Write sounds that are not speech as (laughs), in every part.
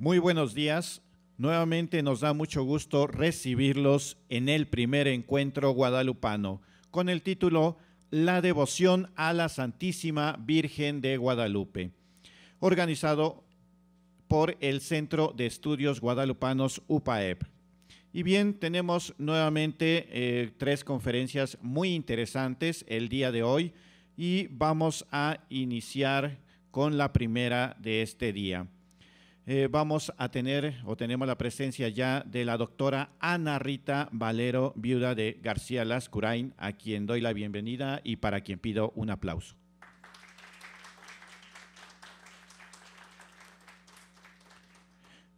Muy buenos días. Nuevamente nos da mucho gusto recibirlos en el primer encuentro guadalupano con el título La devoción a la Santísima Virgen de Guadalupe, organizado por el Centro de Estudios Guadalupanos UPAEP. Y bien, tenemos nuevamente eh, tres conferencias muy interesantes el día de hoy y vamos a iniciar con la primera de este día. Eh, vamos a tener o tenemos la presencia ya de la doctora Ana Rita Valero, viuda de García Lascurain, a quien doy la bienvenida y para quien pido un aplauso.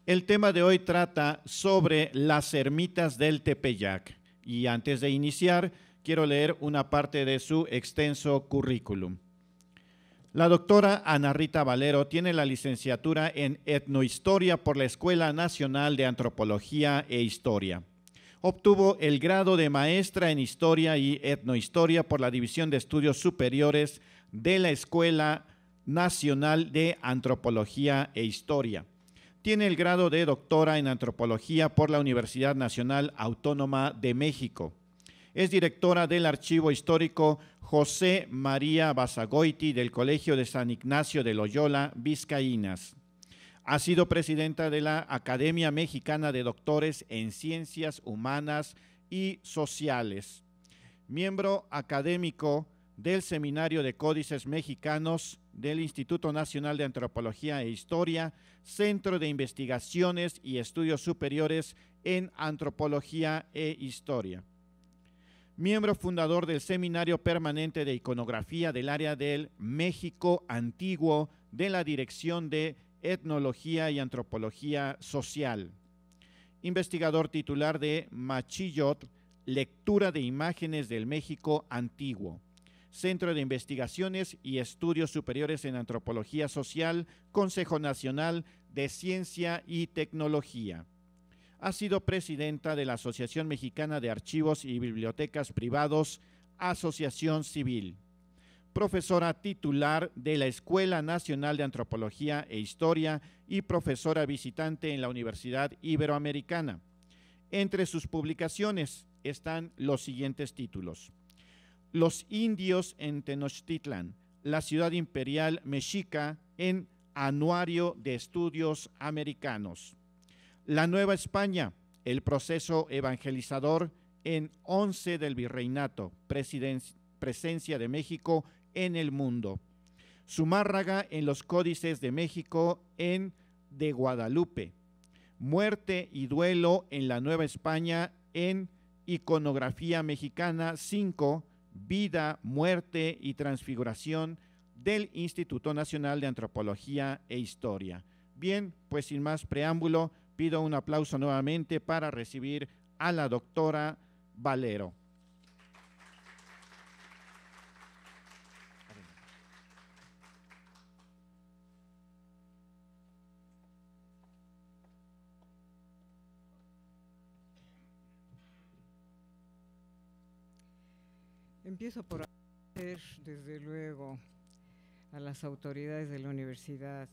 El tema de hoy trata sobre las ermitas del Tepeyac y antes de iniciar quiero leer una parte de su extenso currículum. La doctora Ana Rita Valero tiene la licenciatura en Etnohistoria por la Escuela Nacional de Antropología e Historia. Obtuvo el grado de maestra en Historia y Etnohistoria por la División de Estudios Superiores de la Escuela Nacional de Antropología e Historia. Tiene el grado de doctora en Antropología por la Universidad Nacional Autónoma de México es directora del Archivo Histórico José María Basagoiti del Colegio de San Ignacio de Loyola, Vizcaínas. Ha sido presidenta de la Academia Mexicana de Doctores en Ciencias Humanas y Sociales. Miembro académico del Seminario de Códices Mexicanos del Instituto Nacional de Antropología e Historia, Centro de Investigaciones y Estudios Superiores en Antropología e Historia miembro fundador del Seminario Permanente de Iconografía del área del México Antiguo de la Dirección de Etnología y Antropología Social, investigador titular de Machillot, Lectura de Imágenes del México Antiguo. Centro de Investigaciones y Estudios Superiores en Antropología Social, Consejo Nacional de Ciencia y Tecnología ha sido presidenta de la Asociación Mexicana de Archivos y Bibliotecas Privados, Asociación Civil, profesora titular de la Escuela Nacional de Antropología e Historia y profesora visitante en la Universidad Iberoamericana. Entre sus publicaciones están los siguientes títulos. Los indios en Tenochtitlan, la ciudad imperial mexica en Anuario de Estudios Americanos. La Nueva España, el proceso evangelizador en 11 del virreinato, presencia de México en el mundo. Sumárraga en los códices de México en de Guadalupe. Muerte y duelo en la Nueva España en Iconografía Mexicana 5, Vida, Muerte y Transfiguración del Instituto Nacional de Antropología e Historia. Bien, pues sin más preámbulo, Pido un aplauso nuevamente para recibir a la doctora Valero. Empiezo por agradecer, desde luego, a las autoridades de la universidad,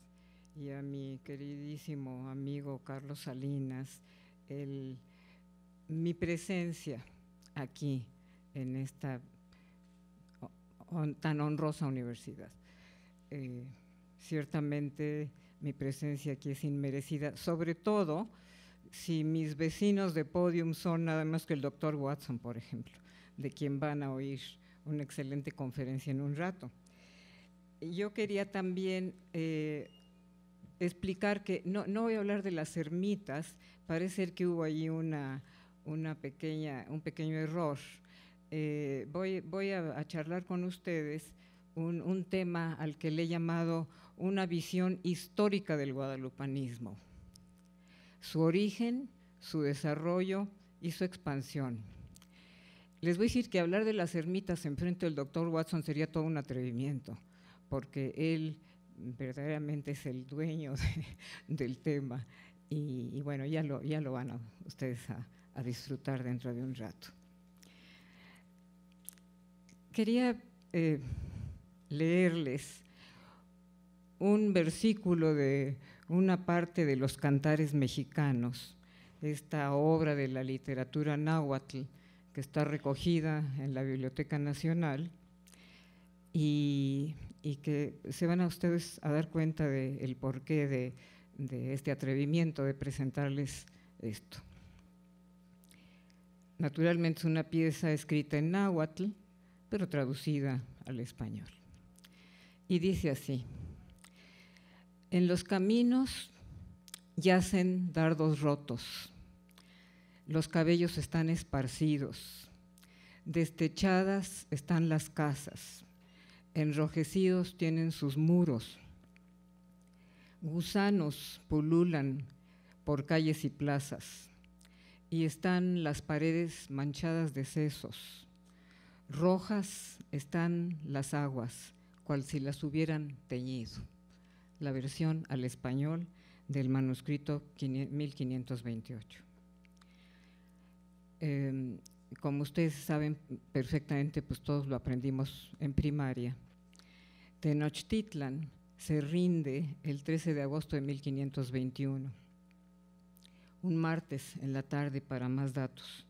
y a mi queridísimo amigo Carlos Salinas mi presencia aquí en esta tan honrosa universidad. Eh, ciertamente mi presencia aquí es inmerecida, sobre todo si mis vecinos de podium son nada más que el doctor Watson, por ejemplo, de quien van a oír una excelente conferencia en un rato. Yo quería también eh, explicar que no, no voy a hablar de las ermitas, parece que hubo ahí una, una pequeña, un pequeño error. Eh, voy, voy a, a, charlar con ustedes un, un, tema al que le he llamado una visión histórica del guadalupanismo, su origen, su desarrollo y su expansión. Les voy a decir que hablar de las ermitas frente del doctor Watson sería todo un atrevimiento, porque él verdaderamente es el dueño del tema. Y, bueno, ya lo, ya lo van a, ustedes a, disfrutar dentro de un rato. Quería eh, leerles un versículo de una parte de los cantares mexicanos, esta obra de la literatura náhuatl que está recogida en la Biblioteca Nacional. Y y que se van a ustedes a dar cuenta del porqué de, de, este atrevimiento de presentarles esto. Naturalmente es una pieza escrita en náhuatl, pero traducida al español. Y dice así, en los caminos yacen dardos rotos, los cabellos están esparcidos, destechadas están las casas enrojecidos tienen sus muros. Gusanos pululan por calles y plazas y están las paredes manchadas de sesos. Rojas están las aguas, cual si las hubieran teñido. La versión al español del manuscrito 1528 como ustedes saben perfectamente, pues todos lo aprendimos en primaria. Tenochtitlan se rinde el 13 de agosto de 1521, un martes en la tarde para más datos,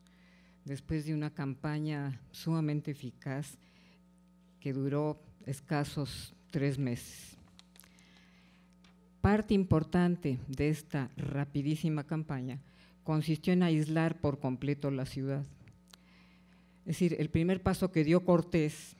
después de una campaña sumamente eficaz que duró escasos tres meses. Parte importante de esta rapidísima campaña consistió en aislar por completo la ciudad es decir, el primer paso que dio Cortés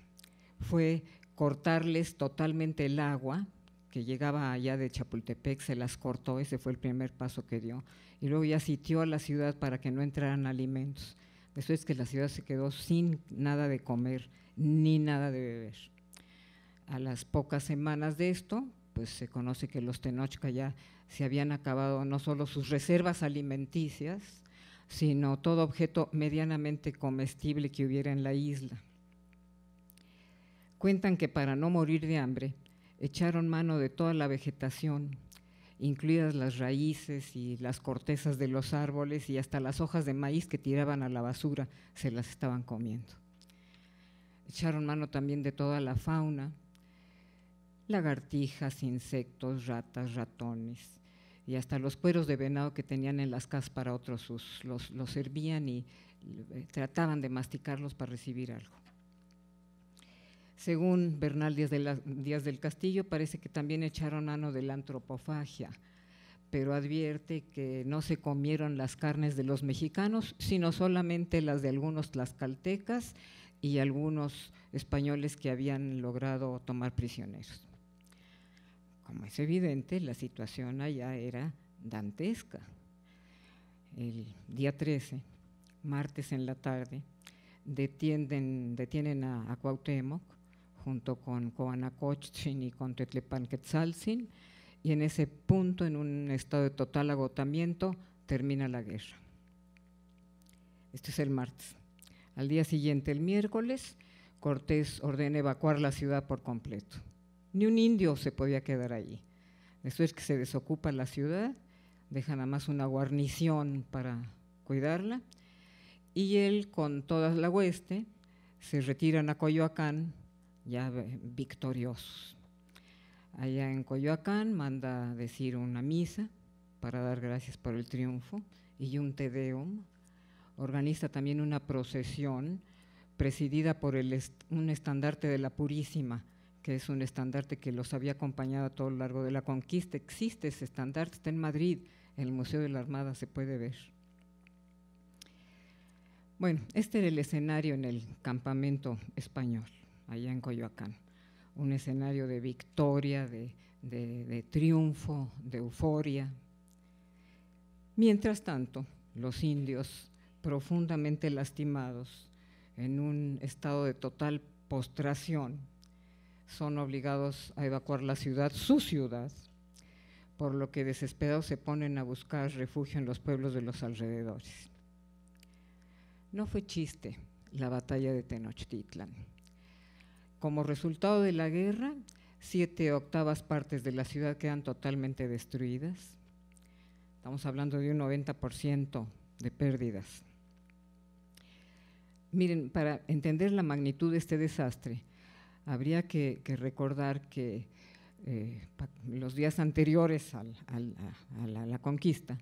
fue cortarles totalmente el agua que llegaba allá de Chapultepec, se las cortó, ese fue el primer paso que dio. Y luego ya sitió a la ciudad para que no entraran alimentos. Después que la ciudad se quedó sin nada de comer ni nada de beber. A las pocas semanas de esto, pues se conoce que los Tenochca ya se habían acabado no solo sus reservas alimenticias, sino todo objeto medianamente comestible que hubiera en la isla. Cuentan que para no morir de hambre, echaron mano de toda la vegetación, incluidas las raíces y las cortezas de los árboles y hasta las hojas de maíz que tiraban a la basura, se las estaban comiendo. Echaron mano también de toda la fauna, lagartijas, insectos, ratas, ratones, y hasta los cueros de venado que tenían en las casas para otros los, servían y eh, trataban de masticarlos para recibir algo. Según Bernal Díaz, del Castillo, parece que también echaron mano de la antropofagia, pero advierte que no se comieron las carnes de los mexicanos, sino solamente las de algunos tlaxcaltecas y algunos españoles que habían logrado tomar prisioneros. Como es evidente, la situación allá era dantesca. El día 13, martes en la tarde, detienen, a, Cuauhtémoc junto con Coanacochtzin y con Tetlepan Quetzalcin, y en ese punto, en un estado de total agotamiento, termina la guerra. Este es el martes. Al día siguiente, el miércoles, Cortés ordena evacuar la ciudad por completo. Ni un indio se podía quedar allí. Después que se desocupa la ciudad, deja nada más una guarnición para cuidarla, y él con toda la hueste se retiran a Coyoacán ya victoriosos. Allá en Coyoacán manda decir una misa para dar gracias por el triunfo y un tedeum. Organiza también una procesión presidida por un estandarte de la Purísima, que es un estandarte que los había acompañado a todo lo largo de la conquista. Existe ese estandarte, está en Madrid, en el Museo de la Armada se puede ver. Bueno, este era el escenario en el campamento español, allá en Coyoacán. Un escenario de victoria, de, de triunfo, de euforia. Mientras tanto, los indios, profundamente lastimados, en un estado de total postración, son obligados a evacuar la ciudad, su ciudad, por lo que desesperados se ponen a buscar refugio en los pueblos de los alrededores. No fue chiste la batalla de Tenochtitlan. Como resultado de la guerra, siete octavas partes de la ciudad quedan totalmente destruidas. Estamos hablando de un 90% de pérdidas. Miren, para entender la magnitud de este desastre, Habría que, recordar que eh, los días anteriores a, la, conquista,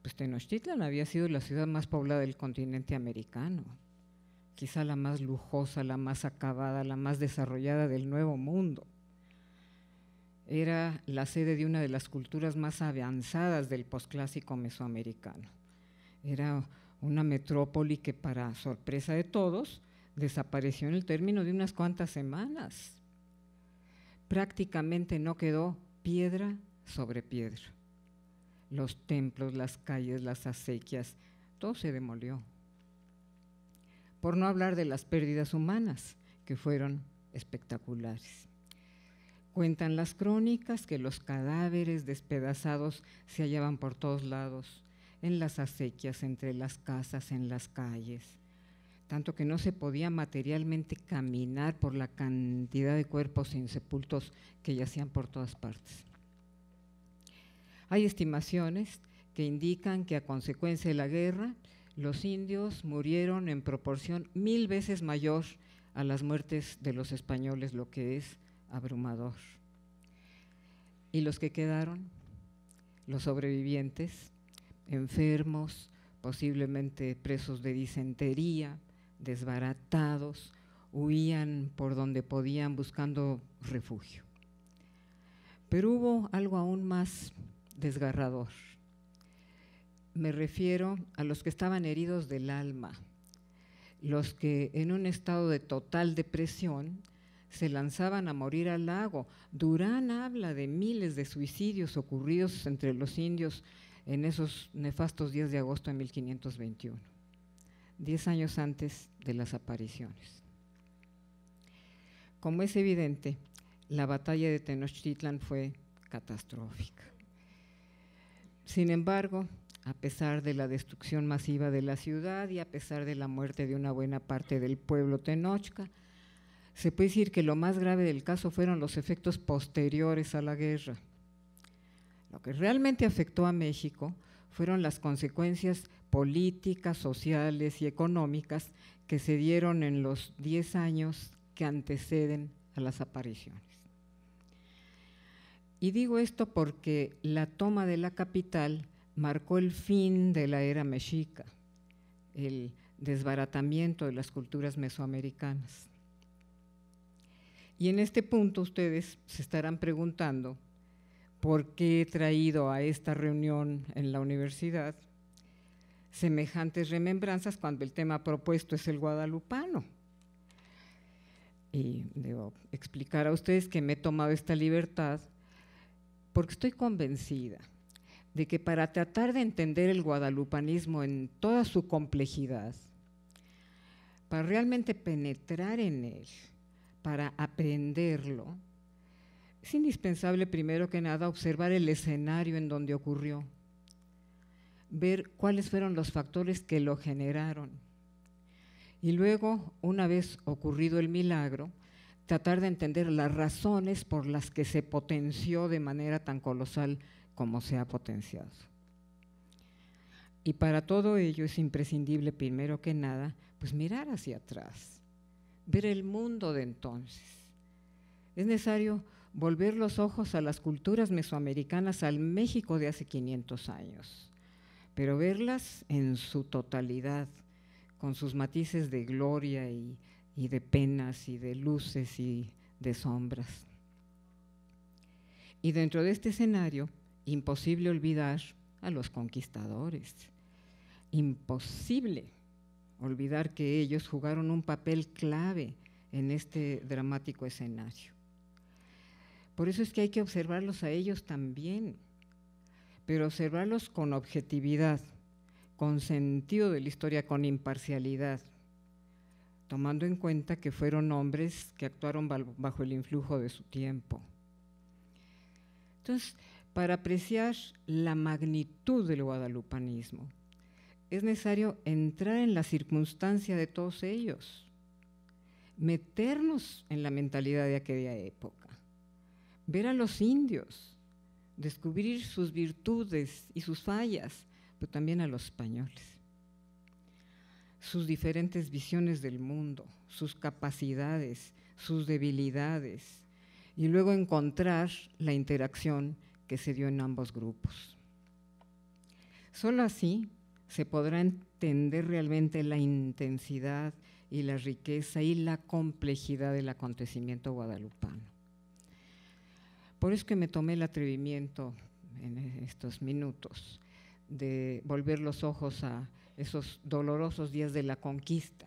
pues Tenochtitlan había sido la ciudad más poblada del continente americano, quizá la más lujosa, la más acabada, la más desarrollada del Nuevo Mundo. Era la sede de una de las culturas más avanzadas del posclásico mesoamericano. Era una metrópoli que para sorpresa de todos desapareció en el término de unas cuantas semanas. Prácticamente no quedó piedra sobre piedra. Los templos, las calles, las acequias, todo se demolió. Por no hablar de las pérdidas humanas, que fueron espectaculares. Cuentan las crónicas que los cadáveres despedazados se hallaban por todos lados, en las acequias, entre las casas, en las calles tanto que no se podía materialmente caminar por la cantidad de cuerpos insepultos que yacían por todas partes. Hay estimaciones que indican que a consecuencia de la guerra, los indios murieron en proporción mil veces mayor a las muertes de los españoles, lo que es abrumador. ¿Y los que quedaron? Los sobrevivientes, enfermos, posiblemente presos de disentería, desbaratados, huían por donde podían buscando refugio. Pero hubo algo aún más desgarrador. Me refiero a los que estaban heridos del alma, los que en un estado de total depresión se lanzaban a morir al lago. Durán habla de miles de suicidios ocurridos entre los indios en esos nefastos días de agosto de 1521. 10 años antes de las apariciones. Como es evidente, la batalla de Tenochtitlan fue catastrófica. Sin embargo, a pesar de la destrucción masiva de la ciudad y a pesar de la muerte de una buena parte del pueblo tenochca, se puede decir que lo más grave del caso fueron los efectos posteriores a la guerra. Lo que realmente afectó a México fueron las consecuencias políticas, sociales y económicas que se dieron en los 10 años que anteceden a las apariciones. Y digo esto porque la toma de la capital marcó el fin de la era mexica, el desbaratamiento de las culturas mesoamericanas. Y en este punto ustedes se estarán preguntando por qué he traído a esta reunión en la universidad semejantes remembranzas cuando el tema propuesto es el guadalupano. Y debo explicar a ustedes que me he tomado esta libertad porque estoy convencida de que para tratar de entender el guadalupanismo en toda su complejidad, para realmente penetrar en él, para aprenderlo, es indispensable primero que nada observar el escenario en donde ocurrió ver cuáles fueron los factores que lo generaron. Y luego, una vez ocurrido el milagro, tratar de entender las razones por las que se potenció de manera tan colosal como se ha potenciado. Y para todo ello es imprescindible, primero que nada, pues mirar hacia atrás, ver el mundo de entonces. Es necesario volver los ojos a las culturas mesoamericanas, al México de hace 500 años, pero verlas en su totalidad, con sus matices de gloria y, de penas y de luces y de sombras. Y dentro de este escenario, imposible olvidar a los conquistadores. Imposible olvidar que ellos jugaron un papel clave en este dramático escenario. Por eso es que hay que observarlos a ellos también, pero observarlos con objetividad, con sentido de la historia, con imparcialidad, tomando en cuenta que fueron hombres que actuaron bajo el influjo de su tiempo. Entonces, para apreciar la magnitud del guadalupanismo, es necesario entrar en la circunstancia de todos ellos, meternos en la mentalidad de aquella época, ver a los indios, descubrir sus virtudes y sus fallas, pero también a los españoles. Sus diferentes visiones del mundo, sus capacidades, sus debilidades, y luego encontrar la interacción que se dio en ambos grupos. Solo así se podrá entender realmente la intensidad y la riqueza y la complejidad del acontecimiento guadalupano. Por eso que me tomé el atrevimiento en estos minutos de volver los ojos a esos dolorosos días de la conquista,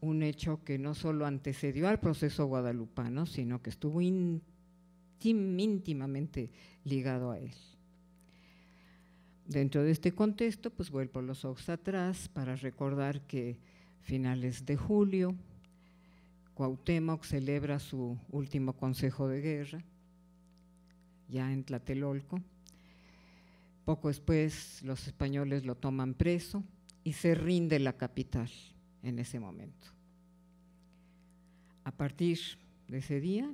un hecho que no solo antecedió al proceso guadalupano, sino que estuvo íntimamente ligado a él. Dentro de este contexto, pues vuelvo los ojos atrás para recordar que finales de julio Cuauhtémoc celebra su último consejo de guerra, ya en Tlatelolco. Poco después los españoles lo toman preso y se rinde la capital en ese momento. A partir de ese día,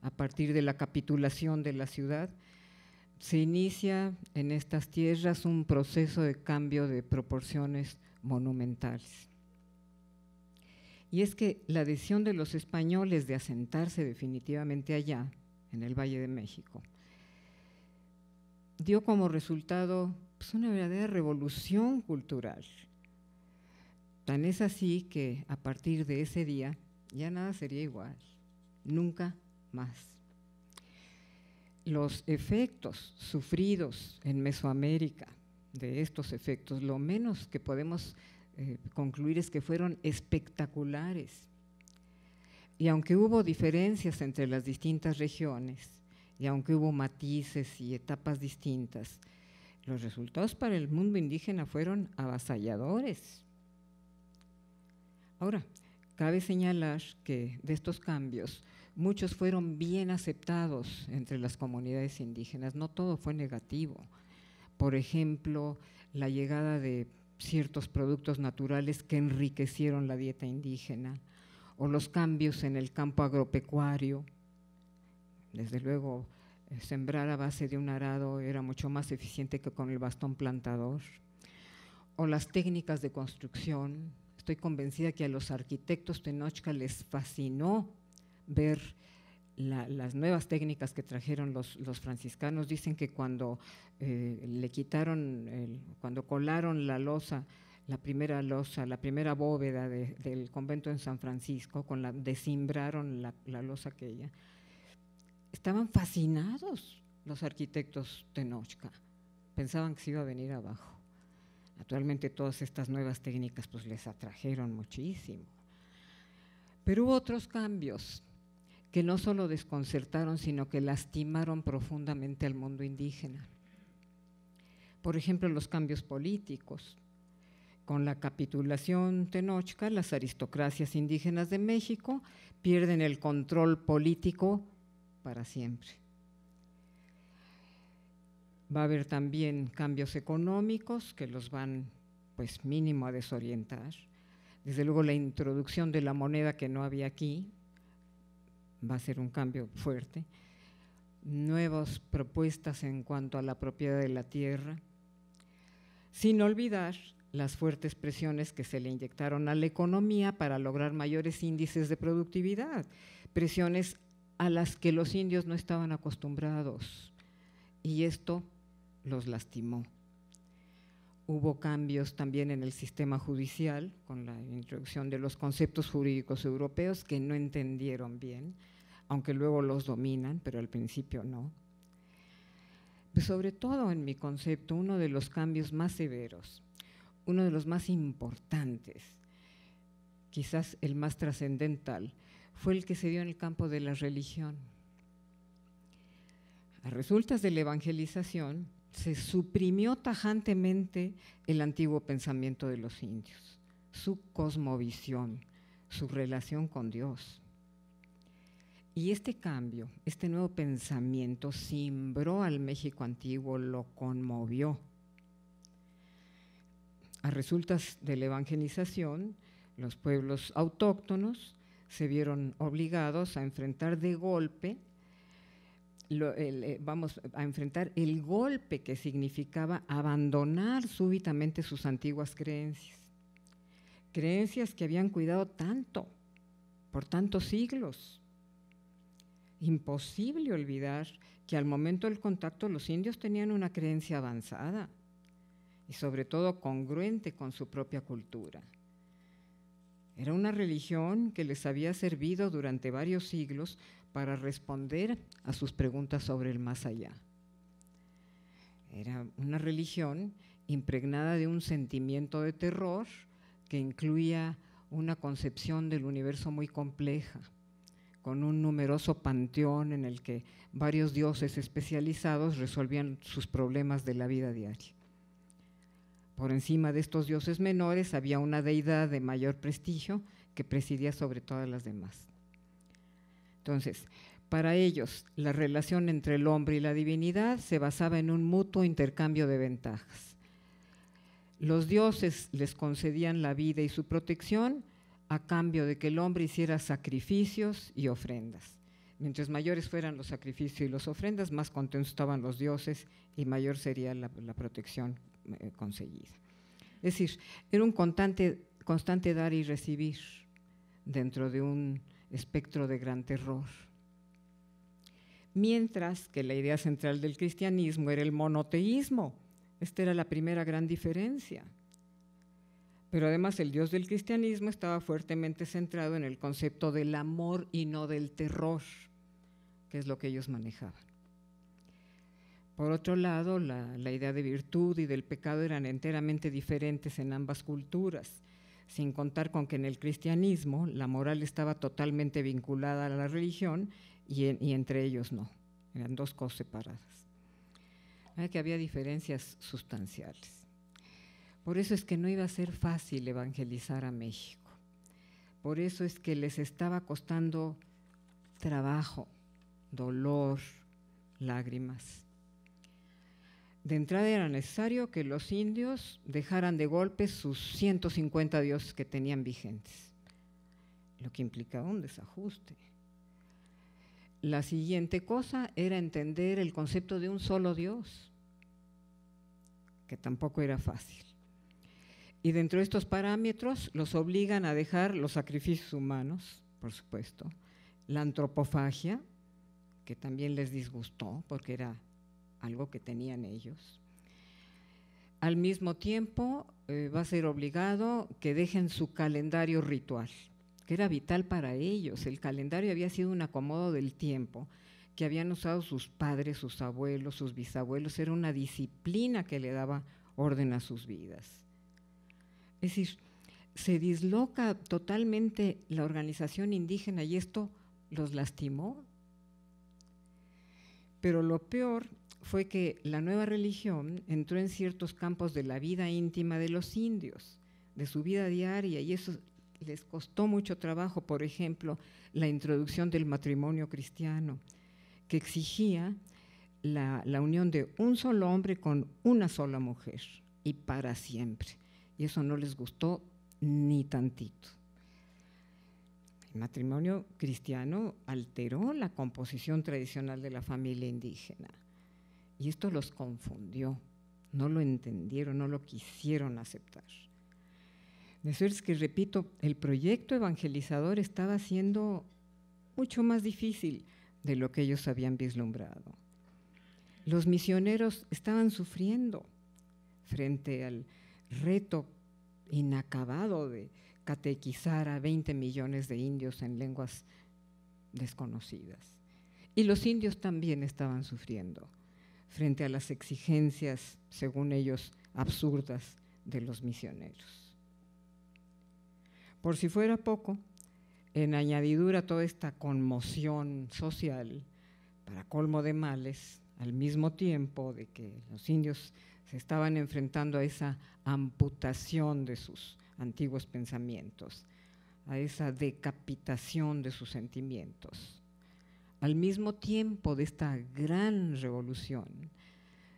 a partir de la capitulación de la ciudad, se inicia en estas tierras un proceso de cambio de proporciones monumentales y es que la decisión de los españoles de asentarse definitivamente allá, en el Valle de México, dio como resultado pues, una verdadera revolución cultural. Tan es así que a partir de ese día ya nada sería igual, nunca más. Los efectos sufridos en Mesoamérica de estos efectos, lo menos que podemos eh, concluir es que fueron espectaculares. Y aunque hubo diferencias entre las distintas regiones, y aunque hubo matices y etapas distintas, los resultados para el mundo indígena fueron avasalladores. Ahora, cabe señalar que de estos cambios, muchos fueron bien aceptados entre las comunidades indígenas, no todo fue negativo. Por ejemplo, la llegada de ciertos productos naturales que enriquecieron la dieta indígena, o los cambios en el campo agropecuario. Desde luego, eh, sembrar a base de un arado era mucho más eficiente que con el bastón plantador. O las técnicas de construcción. Estoy convencida que a los arquitectos Tenochca les fascinó ver las nuevas técnicas que trajeron los, los franciscanos dicen que cuando eh, le quitaron, cuando colaron la losa, la primera losa, la primera bóveda del convento en San Francisco, con la desimbraron la, la losa aquella, estaban fascinados los arquitectos de pensaban que se iba a venir abajo. Naturalmente todas estas nuevas técnicas pues les atrajeron muchísimo. Pero hubo otros cambios que no solo desconcertaron, sino que lastimaron profundamente al mundo indígena. Por ejemplo, los cambios políticos. Con la capitulación tenochca, las aristocracias indígenas de México pierden el control político para siempre. Va a haber también cambios económicos que los van, pues mínimo, a desorientar. Desde luego la introducción de la moneda que no había aquí, va a ser un cambio fuerte, nuevas propuestas en cuanto a la propiedad de la tierra, sin olvidar las fuertes presiones que se le inyectaron a la economía para lograr mayores índices de productividad, presiones a las que los indios no estaban acostumbrados. Y esto los lastimó. Hubo cambios también en el sistema judicial con la introducción de los conceptos jurídicos europeos que no entendieron bien, aunque luego los dominan, pero al principio no. sobre todo en mi concepto, uno de los cambios más severos, uno de los más importantes, quizás el más trascendental, fue el que se dio en el campo de la religión. A resultas de la evangelización, se suprimió tajantemente el antiguo pensamiento de los indios, su cosmovisión, su relación con Dios. Y este cambio, este nuevo pensamiento, cimbró al México antiguo, lo conmovió. A resultas de la evangelización, los pueblos autóctonos se vieron obligados a enfrentar de golpe eh, vamos a enfrentar el golpe que significaba abandonar súbitamente sus antiguas creencias. Creencias que habían cuidado tanto, por tantos siglos. Imposible olvidar que al momento del contacto los indios tenían una creencia avanzada y sobre todo congruente con su propia cultura. Era una religión que les había servido durante varios siglos para responder a sus preguntas sobre el más allá. Era una religión impregnada de un sentimiento de terror que incluía una concepción del universo muy compleja, con un numeroso panteón en el que varios dioses especializados resolvían sus problemas de la vida diaria. Por encima de estos dioses menores había una deidad de mayor prestigio que presidía sobre todas las demás. Entonces, para ellos, la relación entre el hombre y la divinidad se basaba en un mutuo intercambio de ventajas. Los dioses les concedían la vida y su protección a cambio de que el hombre hiciera sacrificios y ofrendas. Mientras mayores fueran los sacrificios y las ofrendas, más contentos estaban los dioses y mayor sería la, protección eh, conseguida. Es decir, era un constante dar y recibir dentro de un espectro de gran terror. Mientras que la idea central del cristianismo era el monoteísmo. Esta era la primera gran diferencia. Pero además el Dios del cristianismo estaba fuertemente centrado en el concepto del amor y no del terror, que es lo que ellos manejaban. Por otro lado, la, la idea de virtud y del pecado eran enteramente diferentes en ambas culturas sin contar con que en el cristianismo la moral estaba totalmente vinculada a la religión y, entre ellos no, eran dos cosas separadas. que había diferencias sustanciales. Por eso es que no iba a ser fácil evangelizar a México. Por eso es que les estaba costando trabajo, dolor, lágrimas de entrada era necesario que los indios dejaran de golpe sus 150 dioses que tenían vigentes, lo que implicaba un desajuste. La siguiente cosa era entender el concepto de un solo Dios, que tampoco era fácil. Y dentro de estos parámetros los obligan a dejar los sacrificios humanos, por supuesto, la antropofagia, que también les disgustó porque era algo que tenían ellos. Al mismo tiempo, eh, va a ser obligado que dejen su calendario ritual, que era vital para ellos. El calendario había sido un acomodo del tiempo que habían usado sus padres, sus abuelos, sus bisabuelos. Era una disciplina que le daba orden a sus vidas. Es decir, se disloca totalmente la organización indígena y esto los lastimó. Pero lo peor fue que la nueva religión entró en ciertos campos de la vida íntima de los indios, de su vida diaria, y eso les costó mucho trabajo, por ejemplo, la introducción del matrimonio cristiano, que exigía la, unión de un solo hombre con una sola mujer, y para siempre. Y eso no les gustó ni tantito. El matrimonio cristiano alteró la composición tradicional de la familia indígena y esto los confundió, no lo entendieron, no lo quisieron aceptar. De que, repito, el proyecto evangelizador estaba siendo mucho más difícil de lo que ellos habían vislumbrado. Los misioneros estaban sufriendo frente al reto inacabado de catequizar a 20 millones de indios en lenguas desconocidas. Y los indios también estaban sufriendo frente a las exigencias, según ellos, absurdas de los misioneros. Por si fuera poco, en añadidura a toda esta conmoción social, para colmo de males, al mismo tiempo de que los indios se estaban enfrentando a esa amputación de sus antiguos pensamientos, a esa decapitación de sus sentimientos, al mismo tiempo de esta gran revolución,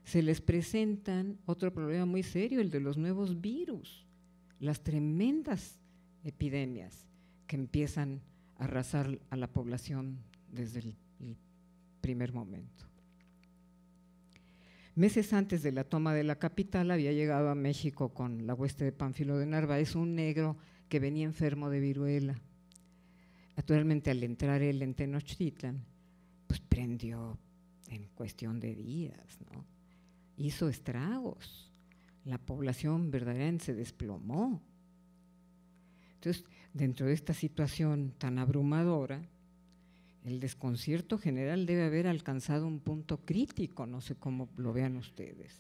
se les presentan otro problema muy serio, el de los nuevos virus, las tremendas epidemias que empiezan a arrasar a la población desde el, primer momento. Meses antes de la toma de la capital había llegado a México con la hueste de Panfilo de Narváez un negro que venía enfermo de viruela. actualmente al entrar él en Tenochtitlan, pues prendió en cuestión de días, ¿no? Hizo estragos. La población verdaderamente se desplomó. Entonces, dentro de esta situación tan abrumadora, el desconcierto general debe haber alcanzado un punto crítico, no sé cómo lo vean ustedes.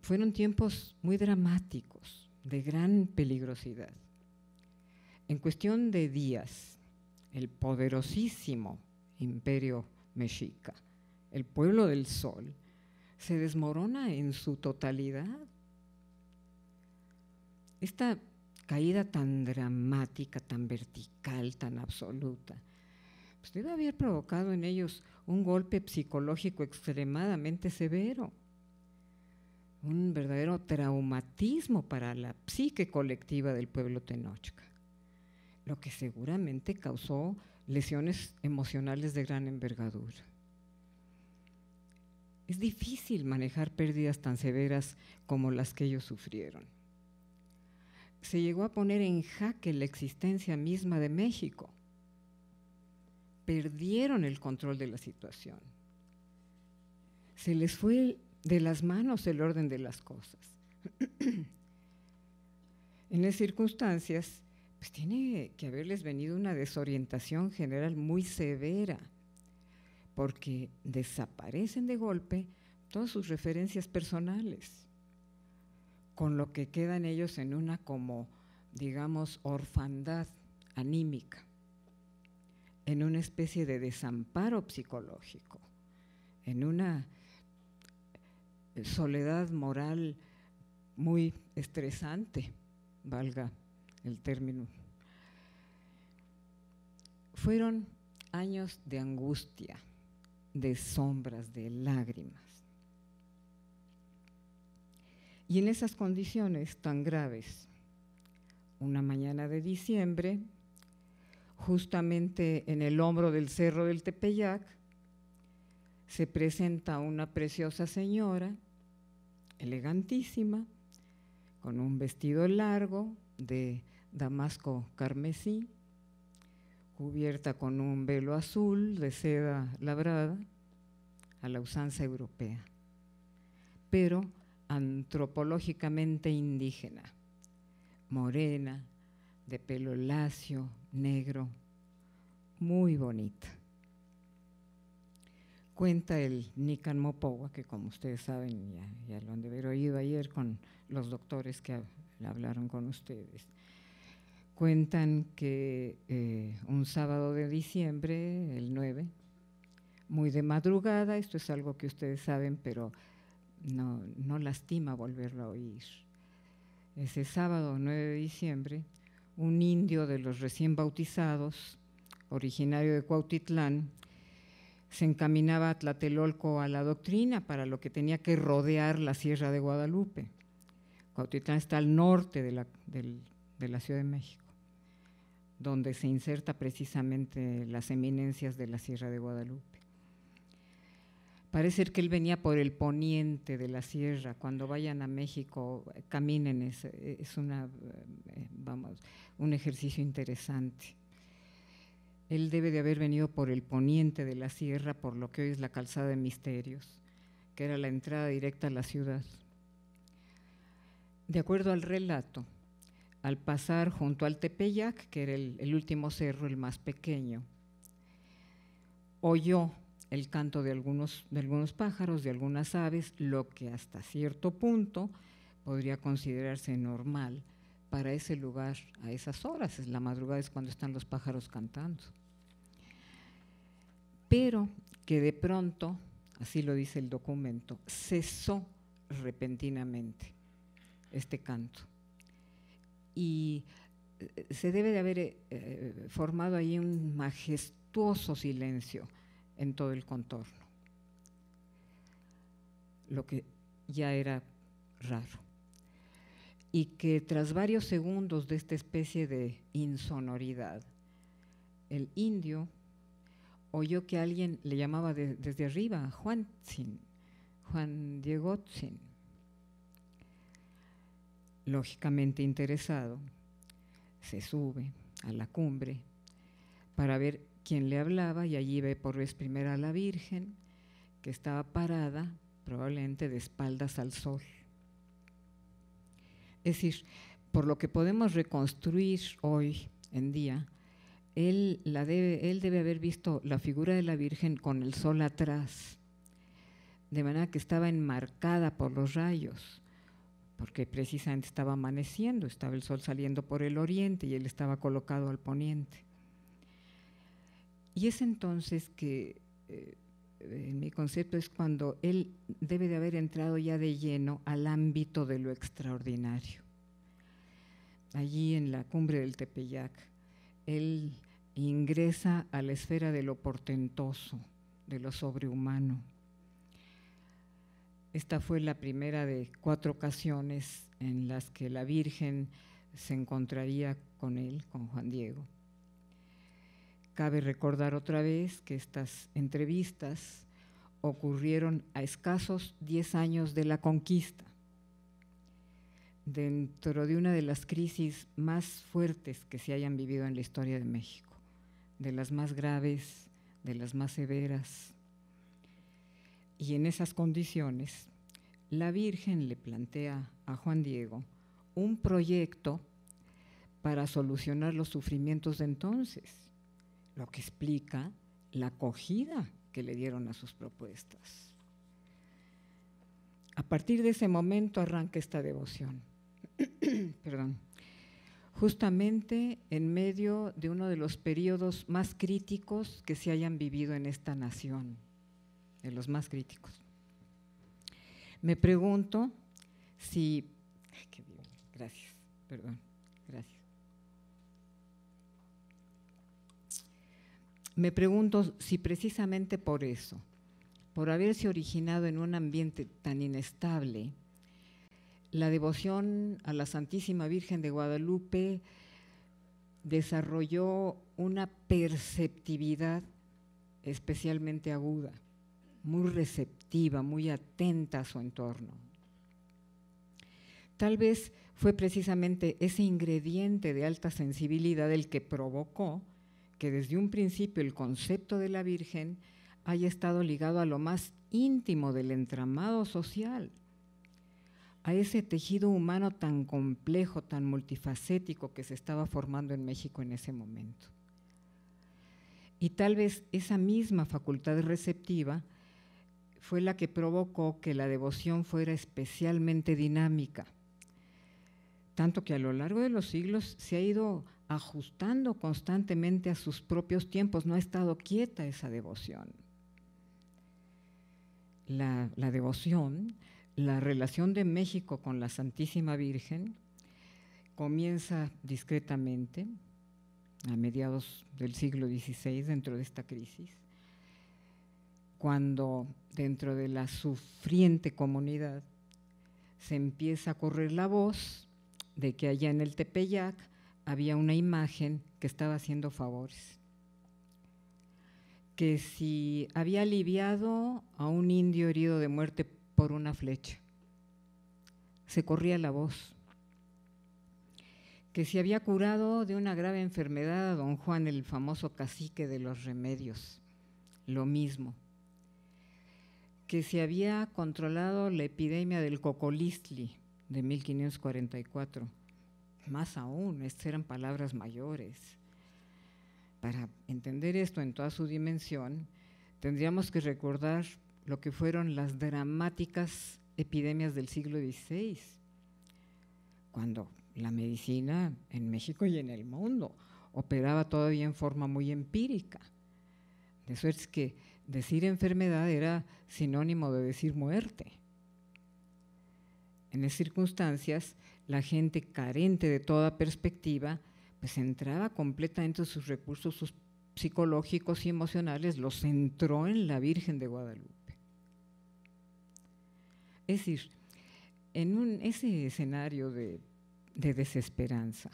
Fueron tiempos muy dramáticos, de gran peligrosidad. En cuestión de días, el poderosísimo imperio mexica, el pueblo del sol, se desmorona en su totalidad. Esta caída tan dramática, tan vertical, tan absoluta, pues debe haber provocado en ellos un golpe psicológico extremadamente severo, un verdadero traumatismo para la psique colectiva del pueblo tenochca, lo que seguramente causó lesiones emocionales de gran envergadura. Es difícil manejar pérdidas tan severas como las que ellos sufrieron. Se llegó a poner en jaque la existencia misma de México. Perdieron el control de la situación. Se les fue de las manos el orden de las cosas. (clears throat) en las circunstancias, pues tiene que haberles venido una desorientación general muy severa, porque desaparecen de golpe todas sus referencias personales, con lo que quedan ellos en una como, digamos, orfandad anímica, en una especie de desamparo psicológico, en una eh, soledad moral muy estresante, valga el término. Fueron años de angustia, de sombras, de lágrimas. Y en esas condiciones tan graves, una mañana de diciembre, justamente en el hombro del cerro del Tepeyac, se presenta una preciosa señora, elegantísima, con un vestido largo de damasco carmesí, cubierta con un velo azul de seda labrada, a la usanza europea, pero antropológicamente indígena, morena, de pelo lacio, negro, muy bonita. Cuenta el Nican Mopowa, que como ustedes saben, ya, ya lo han de haber oído ayer con los doctores que hablaron con ustedes, Cuentan que eh, un sábado de diciembre, el 9, muy de madrugada, esto es algo que ustedes saben, pero no, lastima volverlo a oír. Ese sábado 9 de diciembre, un indio de los recién bautizados, originario de Cuautitlán, se encaminaba a Tlatelolco a la doctrina para lo que tenía que rodear la Sierra de Guadalupe. Cuautitlán está al norte de la Ciudad de México donde se inserta precisamente las eminencias de la Sierra de Guadalupe. Parece que él venía por el poniente de la sierra. Cuando vayan a México, caminen, es, es una, eh, vamos, un ejercicio interesante. Él debe de haber venido por el poniente de la sierra, por lo que hoy es la calzada de misterios, que era la entrada directa a la ciudad. De acuerdo al relato, al pasar junto al Tepeyac, que era el, último cerro, el más pequeño, oyó el canto de algunos, de algunos pájaros, de algunas aves, lo que hasta cierto punto podría considerarse normal para ese lugar a esas horas. Es la madrugada es cuando están los pájaros cantando. Pero que de pronto, así lo dice el documento, cesó repentinamente este canto y eh, se debe de haber eh, eh, formado ahí un majestuoso silencio en todo el contorno, lo que ya era raro. Y que tras varios segundos de esta especie de insonoridad, el indio oyó que alguien le llamaba desde arriba, Juan Tzin, Juan Diego Tzin lógicamente interesado, se sube a la cumbre para ver quién le hablaba y allí ve por vez primera a la Virgen, que estaba parada, probablemente de espaldas al sol. Es decir, por lo que podemos reconstruir hoy en día, él, él debe haber visto la figura de la Virgen con el sol atrás, de manera que estaba enmarcada por los rayos porque precisamente estaba amaneciendo, estaba el sol saliendo por el oriente y él estaba colocado al poniente. Y es entonces que, en eh, eh, mi concepto, es cuando él debe de haber entrado ya de lleno al ámbito de lo extraordinario. Allí en la cumbre del Tepeyac, él ingresa a la esfera de lo portentoso, de lo sobrehumano, esta fue la primera de cuatro ocasiones en las que la Virgen se encontraría con él, con Juan Diego. Cabe recordar otra vez que estas entrevistas ocurrieron a escasos diez años de la conquista, dentro de una de las crisis más fuertes que se hayan vivido en la historia de México, de las más graves, de las más severas, y en esas condiciones, la Virgen le plantea a Juan Diego un proyecto para solucionar los sufrimientos de entonces, lo que explica la acogida que le dieron a sus propuestas. A partir de ese momento arranca esta devoción. (clears throat) Perdón. Justamente en medio de uno de los periodos más críticos que se hayan vivido en esta nación de los más críticos. Me pregunto si... qué bien, gracias, perdón, gracias. Me pregunto si precisamente por eso, por haberse originado en un ambiente tan inestable, la devoción a la Santísima Virgen de Guadalupe desarrolló una perceptividad especialmente aguda muy receptiva, muy atenta a su entorno. Tal vez fue precisamente ese ingrediente de alta sensibilidad el que provocó que desde un principio el concepto de la Virgen haya estado ligado a lo más íntimo del entramado social, a ese tejido humano tan complejo, tan multifacético que se estaba formando en México en ese momento. Y tal vez esa misma facultad receptiva fue la que provocó que la devoción fuera especialmente dinámica, tanto que a lo largo de los siglos se ha ido ajustando constantemente a sus propios tiempos, no ha estado quieta esa devoción. La, devoción, la relación de México con la Santísima Virgen comienza discretamente a mediados del siglo XVI dentro de esta crisis cuando dentro de la sufriente comunidad se empieza a correr la voz de que allá en el Tepeyac había una imagen que estaba haciendo favores. Que si había aliviado a un indio herido de muerte por una flecha, se corría la voz. Que si había curado de una grave enfermedad a don Juan, el famoso cacique de los remedios, lo mismo que se había controlado la epidemia del cocolistli de 1544. Más aún, estas eran palabras mayores. Para entender esto en toda su dimensión, tendríamos que recordar lo que fueron las dramáticas epidemias del siglo XVI, cuando la medicina en México y en el mundo operaba todavía en forma muy empírica. De suerte que decir enfermedad era sinónimo de decir muerte. En esas circunstancias, la gente carente de toda perspectiva, pues entraba completamente sus recursos psicológicos y emocionales, los centró en la Virgen de Guadalupe. Es decir, en ese escenario de desesperanza,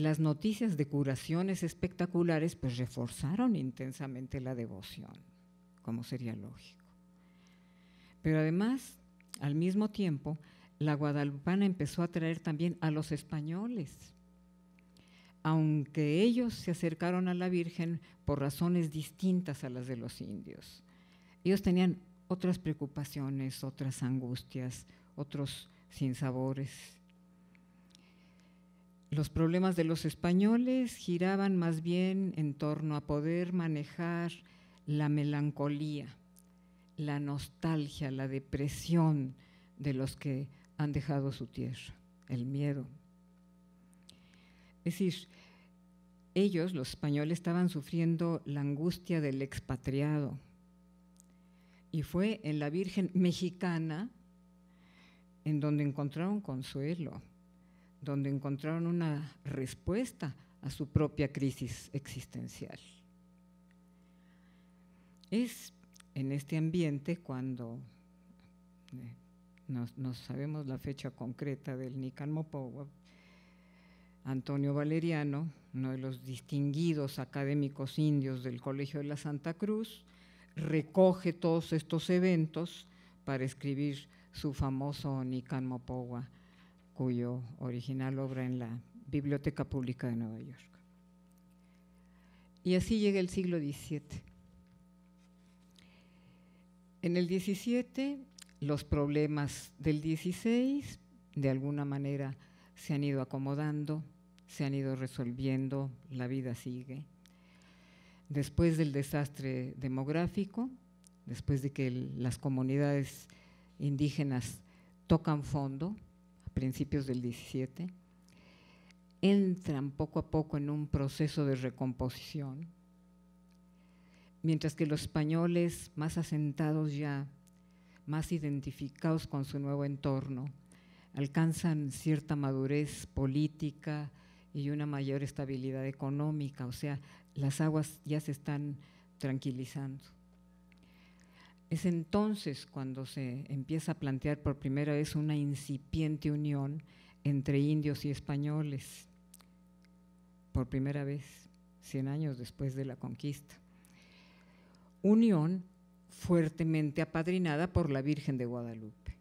las noticias de curaciones espectaculares pues reforzaron intensamente la devoción, como sería lógico. Pero además, al mismo tiempo, la guadalupana empezó a atraer también a los españoles. Aunque ellos se acercaron a la Virgen por razones distintas a las de los indios. Ellos tenían otras preocupaciones, otras angustias, otros sinsabores los problemas de los españoles giraban más bien en torno a poder manejar la melancolía, la nostalgia, la depresión de los que han dejado su tierra, el miedo. Es decir, ellos, los españoles, estaban sufriendo la angustia del expatriado. Y fue en la Virgen mexicana en donde encontraron consuelo donde encontraron una respuesta a su propia crisis existencial. Es en este ambiente cuando eh, no, sabemos la fecha concreta del Nican Mopowa, Antonio Valeriano, uno de los distinguidos académicos indios del Colegio de la Santa Cruz, recoge todos estos eventos para escribir su famoso Nican Mopowa cuyo original obra en la Biblioteca Pública de Nueva York. Y así llega el siglo XVII. En el XVII, los problemas del XVI de alguna manera se han ido acomodando, se han ido resolviendo, la vida sigue. Después del desastre demográfico, después de que las comunidades indígenas tocan fondo, principios del 17, entran poco a poco en un proceso de recomposición, mientras que los españoles más asentados ya, más identificados con su nuevo entorno, alcanzan cierta madurez política y una mayor estabilidad económica, o sea, las aguas ya se están tranquilizando. Es entonces cuando se empieza a plantear por primera vez una incipiente unión entre indios y españoles, por primera vez, 100 años después de la conquista. Unión fuertemente apadrinada por la Virgen de Guadalupe.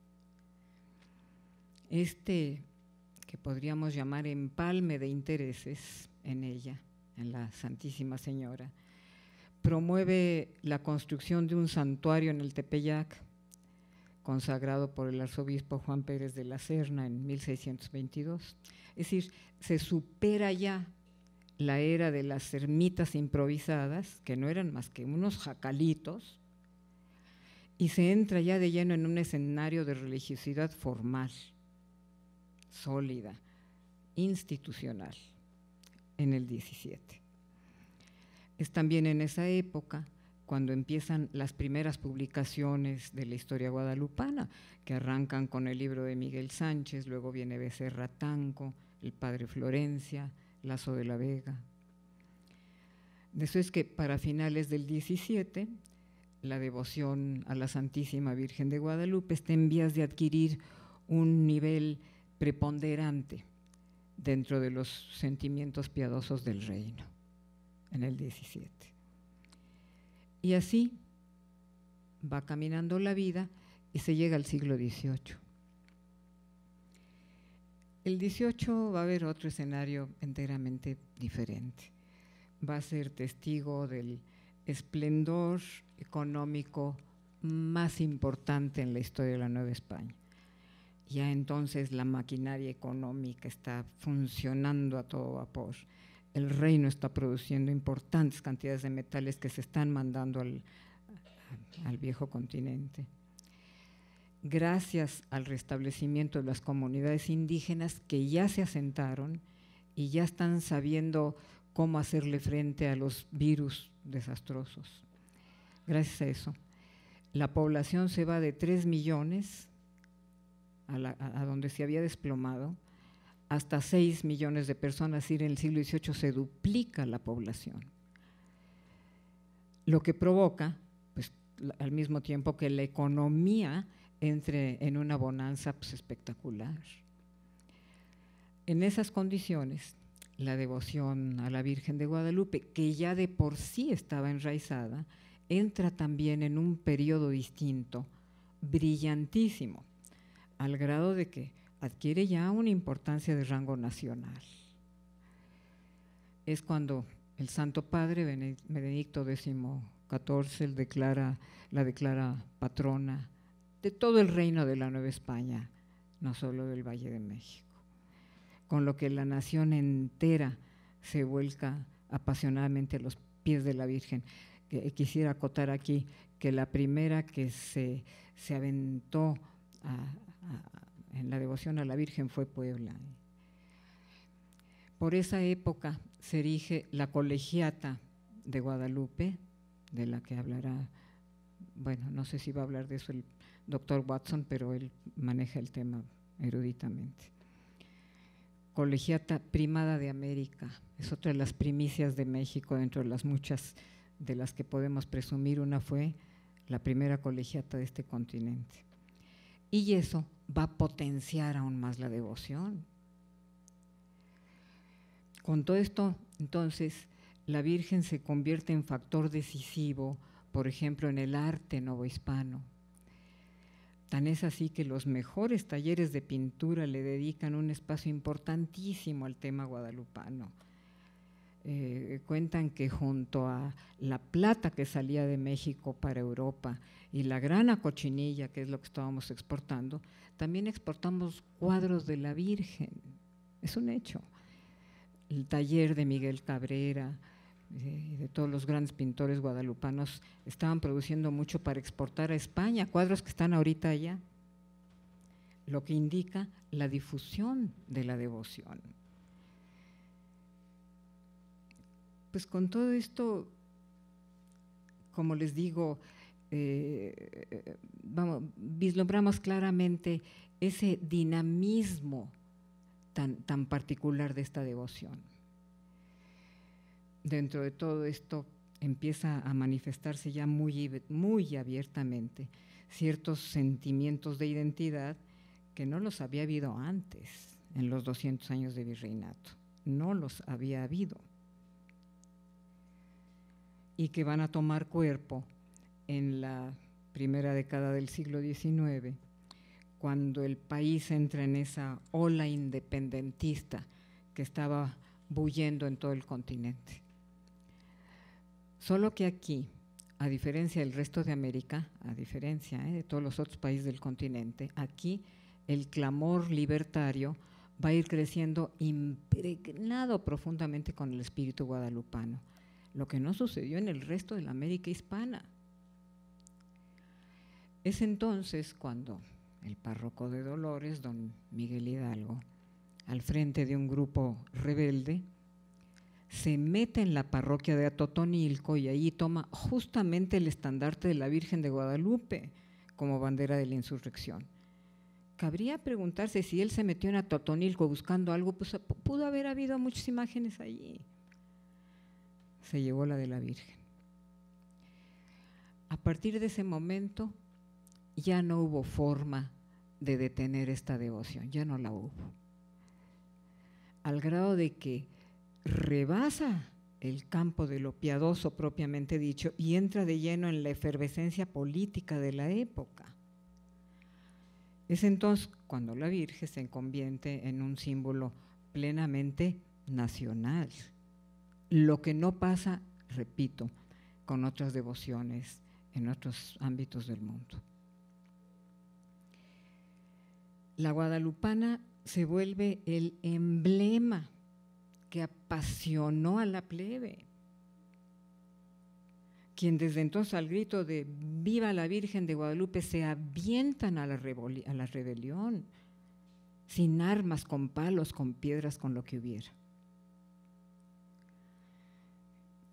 Este, que podríamos llamar empalme de intereses en ella, en la Santísima Señora, promueve la construcción de un santuario en el Tepeyac, consagrado por el arzobispo Juan Pérez de la Serna en 1622. Es decir, se supera ya la era de las ermitas improvisadas, que no eran más que unos jacalitos, y se entra ya de lleno en un escenario de religiosidad formal, sólida, institucional, en el 17. Es también en esa época cuando empiezan las primeras publicaciones de la historia guadalupana, que arrancan con el libro de Miguel Sánchez, luego viene Becerra Tanco, el padre Florencia, Lazo de la Vega. De eso es que para finales del 17, la devoción a la Santísima Virgen de Guadalupe está en vías de adquirir un nivel preponderante dentro de los sentimientos piadosos del reino en el 17. Y así va caminando la vida y se llega al siglo XVIII. El 18 va a haber otro escenario enteramente diferente. Va a ser testigo del esplendor económico más importante en la historia de la Nueva España. Ya entonces la maquinaria económica está funcionando a todo vapor el reino está produciendo importantes cantidades de metales que se están mandando al, viejo continente. Gracias al restablecimiento de las comunidades indígenas que ya se asentaron y ya están sabiendo cómo hacerle frente a los virus desastrosos. Gracias a eso. La población se va de 3 millones a donde se había desplomado hasta 6 millones de personas y en el siglo XVIII se duplica la población. Lo que provoca, pues, al mismo tiempo que la economía entre en una bonanza pues, espectacular. En esas condiciones, la devoción a la Virgen de Guadalupe, que ya de por sí estaba enraizada, entra también en un periodo distinto, brillantísimo, al grado de que adquiere ya una importancia de rango nacional. Es cuando el Santo Padre Benedicto XIV la declara patrona de todo el reino de la Nueva España, no solo del Valle de México, con lo que la nación entera se vuelca apasionadamente a los pies de la Virgen. Eh, quisiera acotar aquí que la primera que se, se aventó a, en la devoción a la Virgen fue Puebla. Por esa época se erige la colegiata de Guadalupe, de la que hablará, bueno, no sé si va a hablar de eso el doctor Watson, pero él maneja el tema eruditamente. Colegiata Primada de América, es otra de las primicias de México dentro de las muchas de las que podemos presumir. Una fue la primera colegiata de este continente. Y eso va a potenciar aún más la devoción. Con todo esto, entonces, la Virgen se convierte en factor decisivo, por ejemplo, en el arte novohispano. Tan es así que los mejores talleres de pintura le dedican un espacio importantísimo al tema guadalupano eh, cuentan que junto a la plata que salía de México para Europa y la grana cochinilla, que es lo que estábamos exportando, también exportamos cuadros de la Virgen. Es un hecho. El taller de Miguel Cabrera y eh, de todos los grandes pintores guadalupanos estaban produciendo mucho para exportar a España, cuadros que están ahorita allá, lo que indica la difusión de la devoción. pues con todo esto, como les digo, eh, vislumbramos claramente ese dinamismo tan, tan particular de esta devoción. Dentro de todo esto empieza a manifestarse ya muy, muy abiertamente ciertos sentimientos de identidad que no los había habido antes en los 200 años de virreinato, no los había habido y que van a tomar cuerpo en la primera década del siglo XIX, cuando el país entra en esa ola independentista que estaba bullendo en todo el continente. Solo que aquí, a diferencia del resto de América, a diferencia eh, de todos los otros países del continente, aquí el clamor libertario va a ir creciendo impregnado profundamente con el espíritu guadalupano lo que no sucedió en el resto de la América hispana. Es entonces cuando el párroco de Dolores, don Miguel Hidalgo, al frente de un grupo rebelde, se mete en la parroquia de Atotonilco y allí toma justamente el estandarte de la Virgen de Guadalupe como bandera de la insurrección. Cabría preguntarse si él se metió en Atotonilco buscando algo, pues pudo haber habido muchas imágenes allí se llevó la de la Virgen. A partir de ese momento ya no hubo forma de detener esta devoción, ya no la hubo. Al grado de que rebasa el campo de lo piadoso propiamente dicho y entra de lleno en la efervescencia política de la época. Es entonces cuando la Virgen se convierte en un símbolo plenamente nacional. Lo que no pasa, repito, con otras devociones en otros ámbitos del mundo. La guadalupana se vuelve el emblema que apasionó a la plebe, quien desde entonces al grito de Viva la Virgen de Guadalupe se avientan a la, la rebelión, sin armas, con palos, con piedras, con lo que hubiera.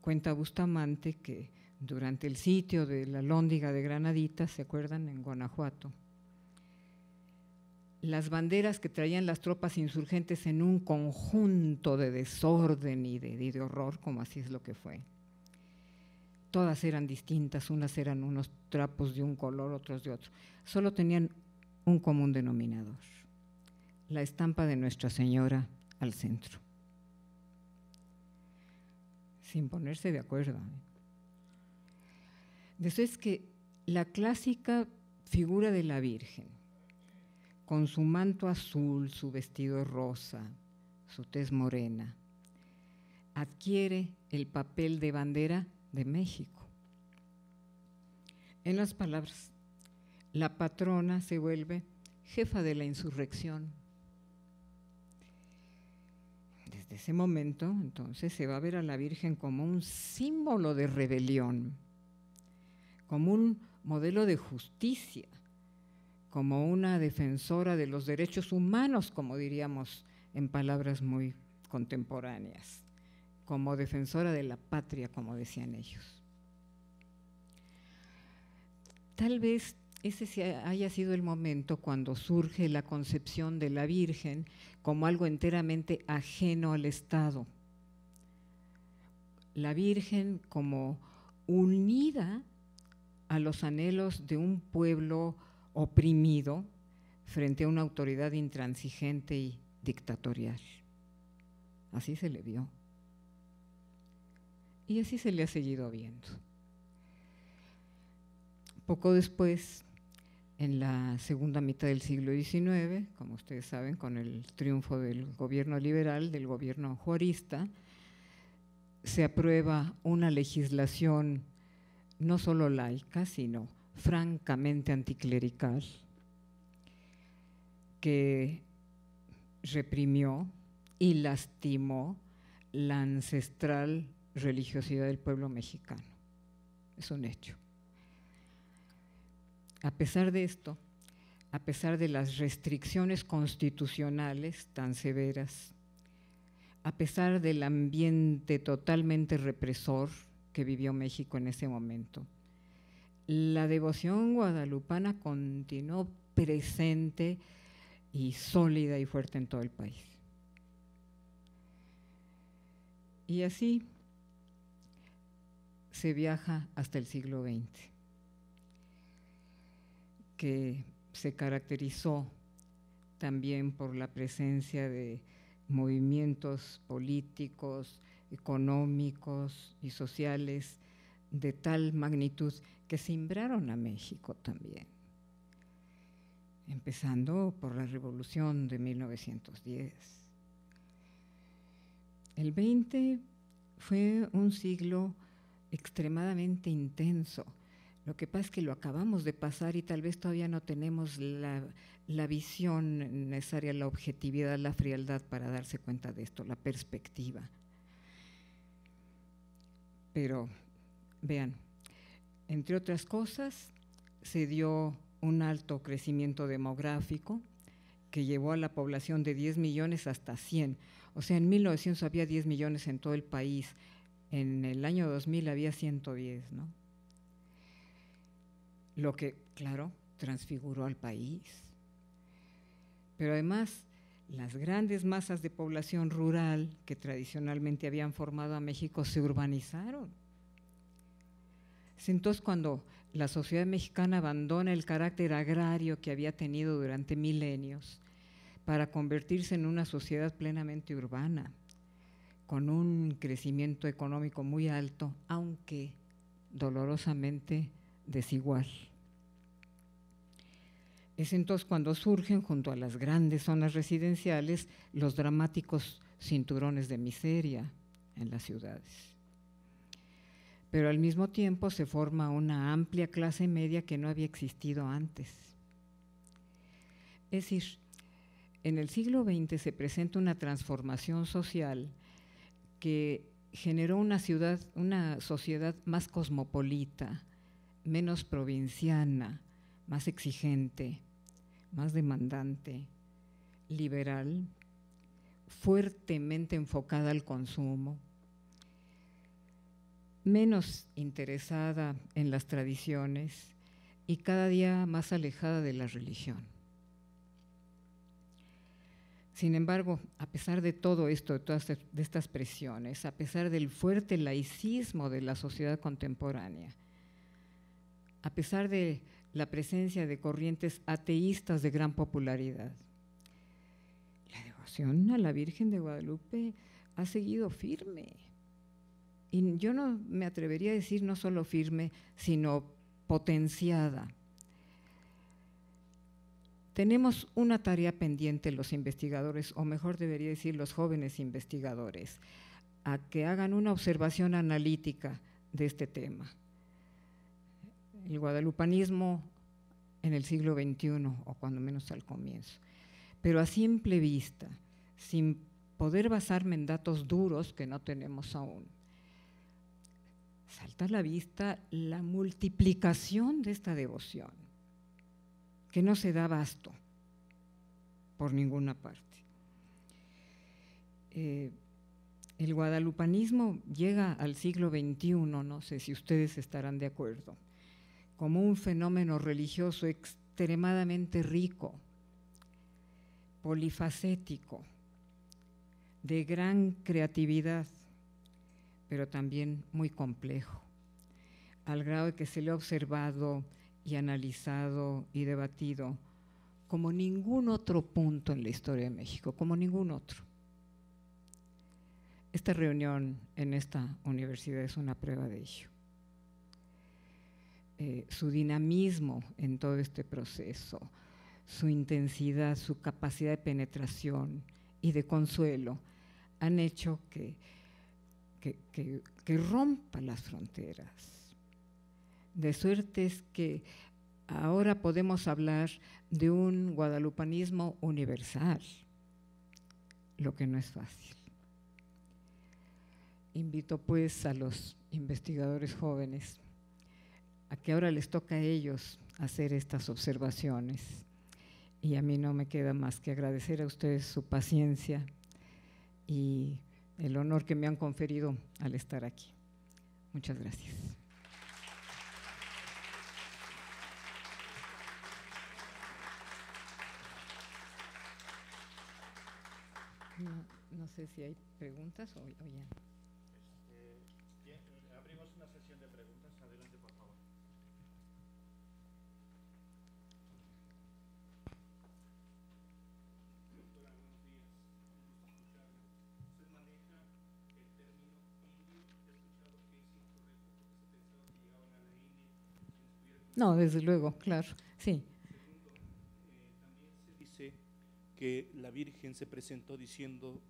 cuenta Bustamante que durante el sitio de la Lóndiga de Granadita, ¿se acuerdan? En Guanajuato. Las banderas que traían las tropas insurgentes en un conjunto de desorden y de, de horror, como así es lo que fue. Todas eran distintas, unas eran unos trapos de un color, otros de otro. Solo tenían un común denominador, la estampa de Nuestra Señora al centro sin ponerse de acuerdo. Después que la clásica figura de la Virgen, con su manto azul, su vestido rosa, su tez morena, adquiere el papel de bandera de México. En las palabras, la patrona se vuelve jefa de la insurrección desde ese momento, entonces, se va a ver a la Virgen como un símbolo de rebelión, como un modelo de justicia, como una defensora de los derechos humanos, como diríamos en palabras muy contemporáneas, como defensora de la patria, como decían ellos. Tal vez ese haya sido el momento cuando surge la concepción de la Virgen como algo enteramente ajeno al Estado. La Virgen como unida a los anhelos de un pueblo oprimido frente a una autoridad intransigente y dictatorial. Así se le vio. Y así se le ha seguido viendo. Poco después, en la segunda mitad del siglo XIX, como ustedes saben, con el triunfo del gobierno liberal, del gobierno juarista, se aprueba una legislación no solo laica, sino francamente anticlerical, que reprimió y lastimó la ancestral religiosidad del pueblo mexicano. Es un hecho. A pesar de esto, a pesar de las restricciones constitucionales tan severas, a pesar del ambiente totalmente represor que vivió México en ese momento, la devoción guadalupana continuó presente y sólida y fuerte en todo el país. Y así se viaja hasta el siglo XX que se caracterizó también por la presencia de movimientos políticos, económicos y sociales de tal magnitud que simbraron a México también, empezando por la revolución de 1910. El 20 fue un siglo extremadamente intenso lo que pasa es que lo acabamos de pasar y tal vez todavía no tenemos la, visión necesaria, la objetividad, la frialdad para darse cuenta de esto, la perspectiva. Pero vean, entre otras cosas, se dio un alto crecimiento demográfico que llevó a la población de 10 millones hasta 100. O sea, en 1900 había 10 millones en todo el país, en el año 2000 había 110, ¿no? lo que, claro, transfiguró al país. Pero además, las grandes masas de población rural que tradicionalmente habían formado a México se urbanizaron. Entonces, cuando la sociedad mexicana abandona el carácter agrario que había tenido durante milenios para convertirse en una sociedad plenamente urbana, con un crecimiento económico muy alto, aunque dolorosamente desigual. Es entonces cuando surgen junto a las grandes zonas residenciales los dramáticos cinturones de miseria en las ciudades. Pero al mismo tiempo se forma una amplia clase media que no había existido antes. Es decir, en el siglo XX se presenta una transformación social que generó una ciudad, una sociedad más cosmopolita, menos provinciana, más exigente, más demandante, liberal, fuertemente enfocada al consumo, menos interesada en las tradiciones y cada día más alejada de la religión. Sin embargo, a pesar de todo esto, de todas estas presiones, a pesar del fuerte laicismo de la sociedad contemporánea, a pesar de la presencia de corrientes ateístas de gran popularidad. La devoción a la Virgen de Guadalupe ha seguido firme. Y yo no me atrevería a decir no solo firme, sino potenciada. Tenemos una tarea pendiente los investigadores, o mejor debería decir los jóvenes investigadores, a que hagan una observación analítica de este tema el guadalupanismo en el siglo XXI, o cuando menos al comienzo. Pero a simple vista, sin poder basarme en datos duros que no tenemos aún, salta a la vista la multiplicación de esta devoción, que no se da basto por ninguna parte. Eh, el guadalupanismo llega al siglo XXI, no sé si ustedes estarán de acuerdo, como un fenómeno religioso extremadamente rico, polifacético, de gran creatividad, pero también muy complejo, al grado de que se le ha observado y analizado y debatido como ningún otro punto en la historia de México, como ningún otro. Esta reunión en esta universidad es una prueba de ello. Eh, su dinamismo en todo este proceso, su intensidad, su capacidad de penetración y de consuelo, han hecho que, que, que rompa las fronteras. De suerte es que ahora podemos hablar de un guadalupanismo universal, lo que no es fácil. Invito pues a los investigadores jóvenes a que ahora les toca a ellos hacer estas observaciones. Y a mí no me queda más que agradecer a ustedes su paciencia y el honor que me han conferido al estar aquí. Muchas gracias. No, sé si hay preguntas o ya. No, desde luego, claro, sí. También se dice que la Virgen se presentó diciendo,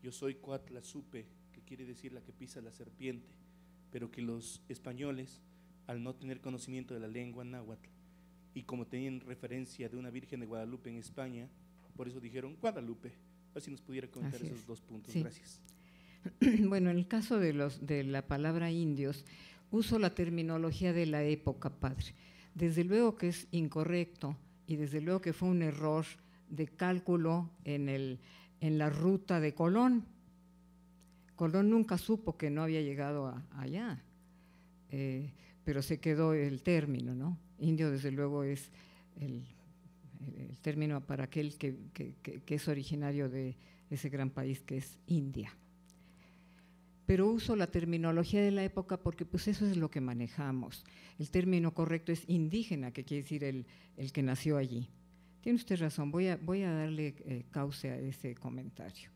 yo soy Coatlazupe, que quiere decir la que pisa la serpiente, pero que los españoles, al no tener conocimiento de la lengua náhuatl, y como tenían referencia de una Virgen de Guadalupe en España, por eso dijeron Guadalupe. A ver si nos pudiera comentar esos dos puntos. Gracias. (clears throat) Bueno, en el caso de, los, de la palabra indios, uso la terminología de la época, padre. Desde luego que es incorrecto y desde luego que fue un error de cálculo en, la ruta de Colón. Colón nunca supo que no había llegado allá, eh, pero se quedó el término, ¿no? Indio desde luego es el, término para aquel que es originario de ese gran país que es India pero uso la terminología de la época porque pues eso es lo que manejamos. El término correcto es indígena, que quiere decir el, el que nació allí. Tiene usted razón, voy a, voy a darle eh, cauce a ese comentario,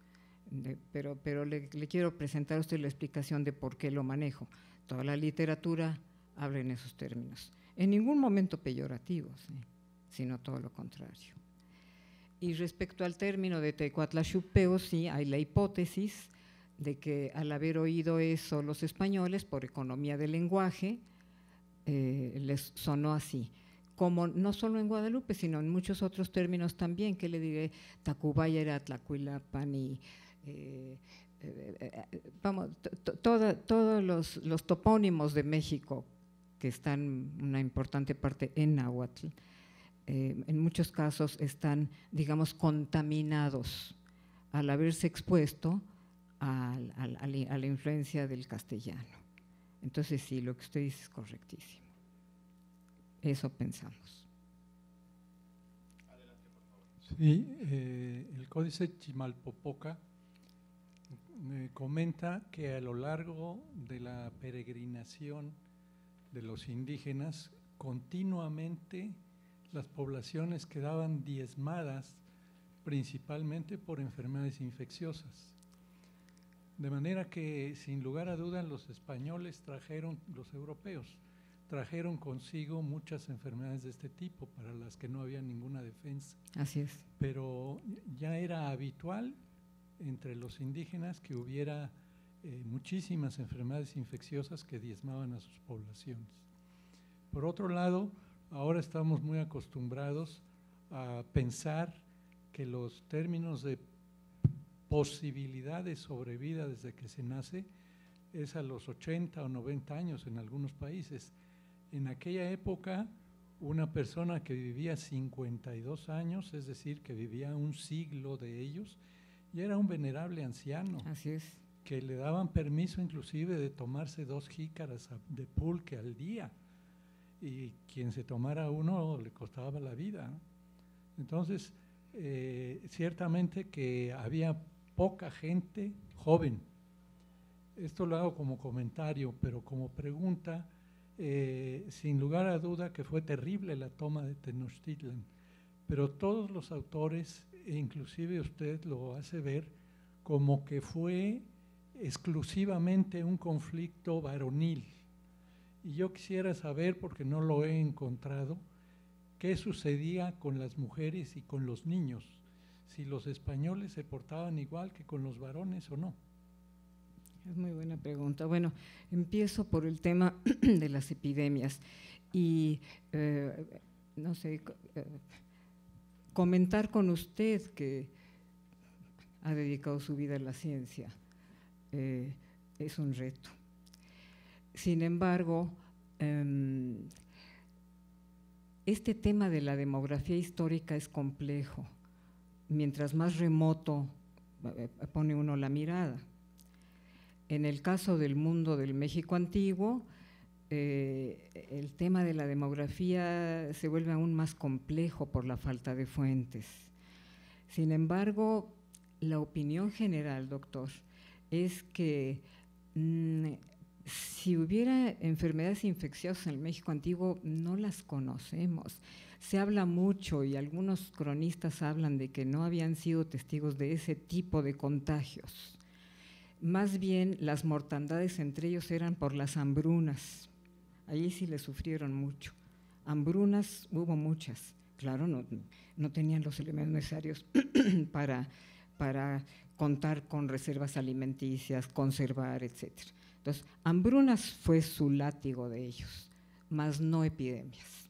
pero, pero le, quiero presentar a usted la explicación de por qué lo manejo. Toda la literatura habla en esos términos, en ningún momento peyorativos, sino todo lo contrario. Y respecto al término de Tecuatlachupeo, sí, hay la hipótesis de que al haber oído eso los españoles, por economía del lenguaje, eh, les sonó así. Como no solo en Guadalupe, sino en muchos otros términos también, que le diré, Tacubaya era y eh, eh, vamos, todos los, topónimos de México, que están una importante parte en Nahuatl, en muchos casos están, digamos, contaminados al haberse expuesto a, la influencia del castellano. Entonces sí, lo que usted dice es correctísimo. Eso pensamos. Adelante, por favor. Sí, eh, el códice Chimalpopoca eh, comenta que a lo largo de la peregrinación de los indígenas, continuamente las poblaciones quedaban diezmadas principalmente por enfermedades infecciosas. De manera que, sin lugar a dudas, los españoles trajeron, los europeos, trajeron consigo muchas enfermedades de este tipo para las que no había ninguna defensa. Así es. Pero ya era habitual entre los indígenas que hubiera eh, muchísimas enfermedades infecciosas que diezmaban a sus poblaciones. Por otro lado, ahora estamos muy acostumbrados a pensar que los términos de posibilidades de sobrevida desde que se nace es a los 80 o 90 años en algunos países. En aquella época, una persona que vivía 52 años, es decir, que vivía un siglo de ellos, y era un venerable anciano. Así es. Que le daban permiso inclusive de tomarse dos jícaras de pulque al día. Y quien se tomara uno le costaba la vida. Entonces, eh, ciertamente que había poca gente joven. Esto lo hago como comentario, pero como pregunta, eh, sin lugar a duda que fue terrible la toma de Tenochtitlan, pero todos los autores, e inclusive usted lo hace ver, como que fue exclusivamente un conflicto varonil. Y yo quisiera saber, porque no lo he encontrado, qué sucedía con las mujeres y con los niños si los españoles se portaban igual que con los varones o no. Es muy buena pregunta. Bueno, empiezo por el tema (clears throat) de las epidemias y eh, no sé, eh, comentar con usted que ha dedicado su vida a la ciencia eh, es un reto. Sin embargo, em, este tema de la demografía histórica es complejo mientras más remoto eh, eh, pone uno la mirada. En el caso del mundo del México antiguo, eh, el tema de la demografía se vuelve aún más complejo por la falta de fuentes. Sin embargo, la opinión general, doctor, es que mm, si hubiera enfermedades infecciosas en el México antiguo, no las conocemos. Se habla mucho y algunos cronistas hablan de que no habían sido testigos de ese tipo de contagios. Más bien las mortandades entre ellos eran por las hambrunas. Allí sí le sufrieron mucho. Hambrunas hubo muchas. Claro, no, tenían los elementos necesarios (clears throat) para, para contar con reservas alimenticias, conservar, etcétera entonces, hambrunas fue su látigo de ellos, más no epidemias.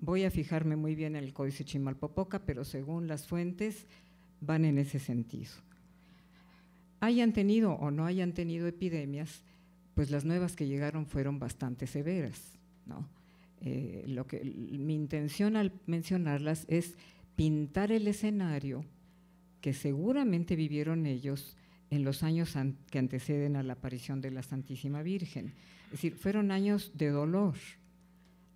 Voy a fijarme muy bien en el códice Chimalpopoca, pero según las fuentes van en ese sentido. Hayan tenido o no hayan tenido epidemias, pues las nuevas que llegaron fueron bastante severas. ¿no? Eh, lo que, mi intención al mencionarlas es pintar el escenario que seguramente vivieron ellos en los años que anteceden a la aparición de la Santísima Virgen. Es decir, fueron años de dolor,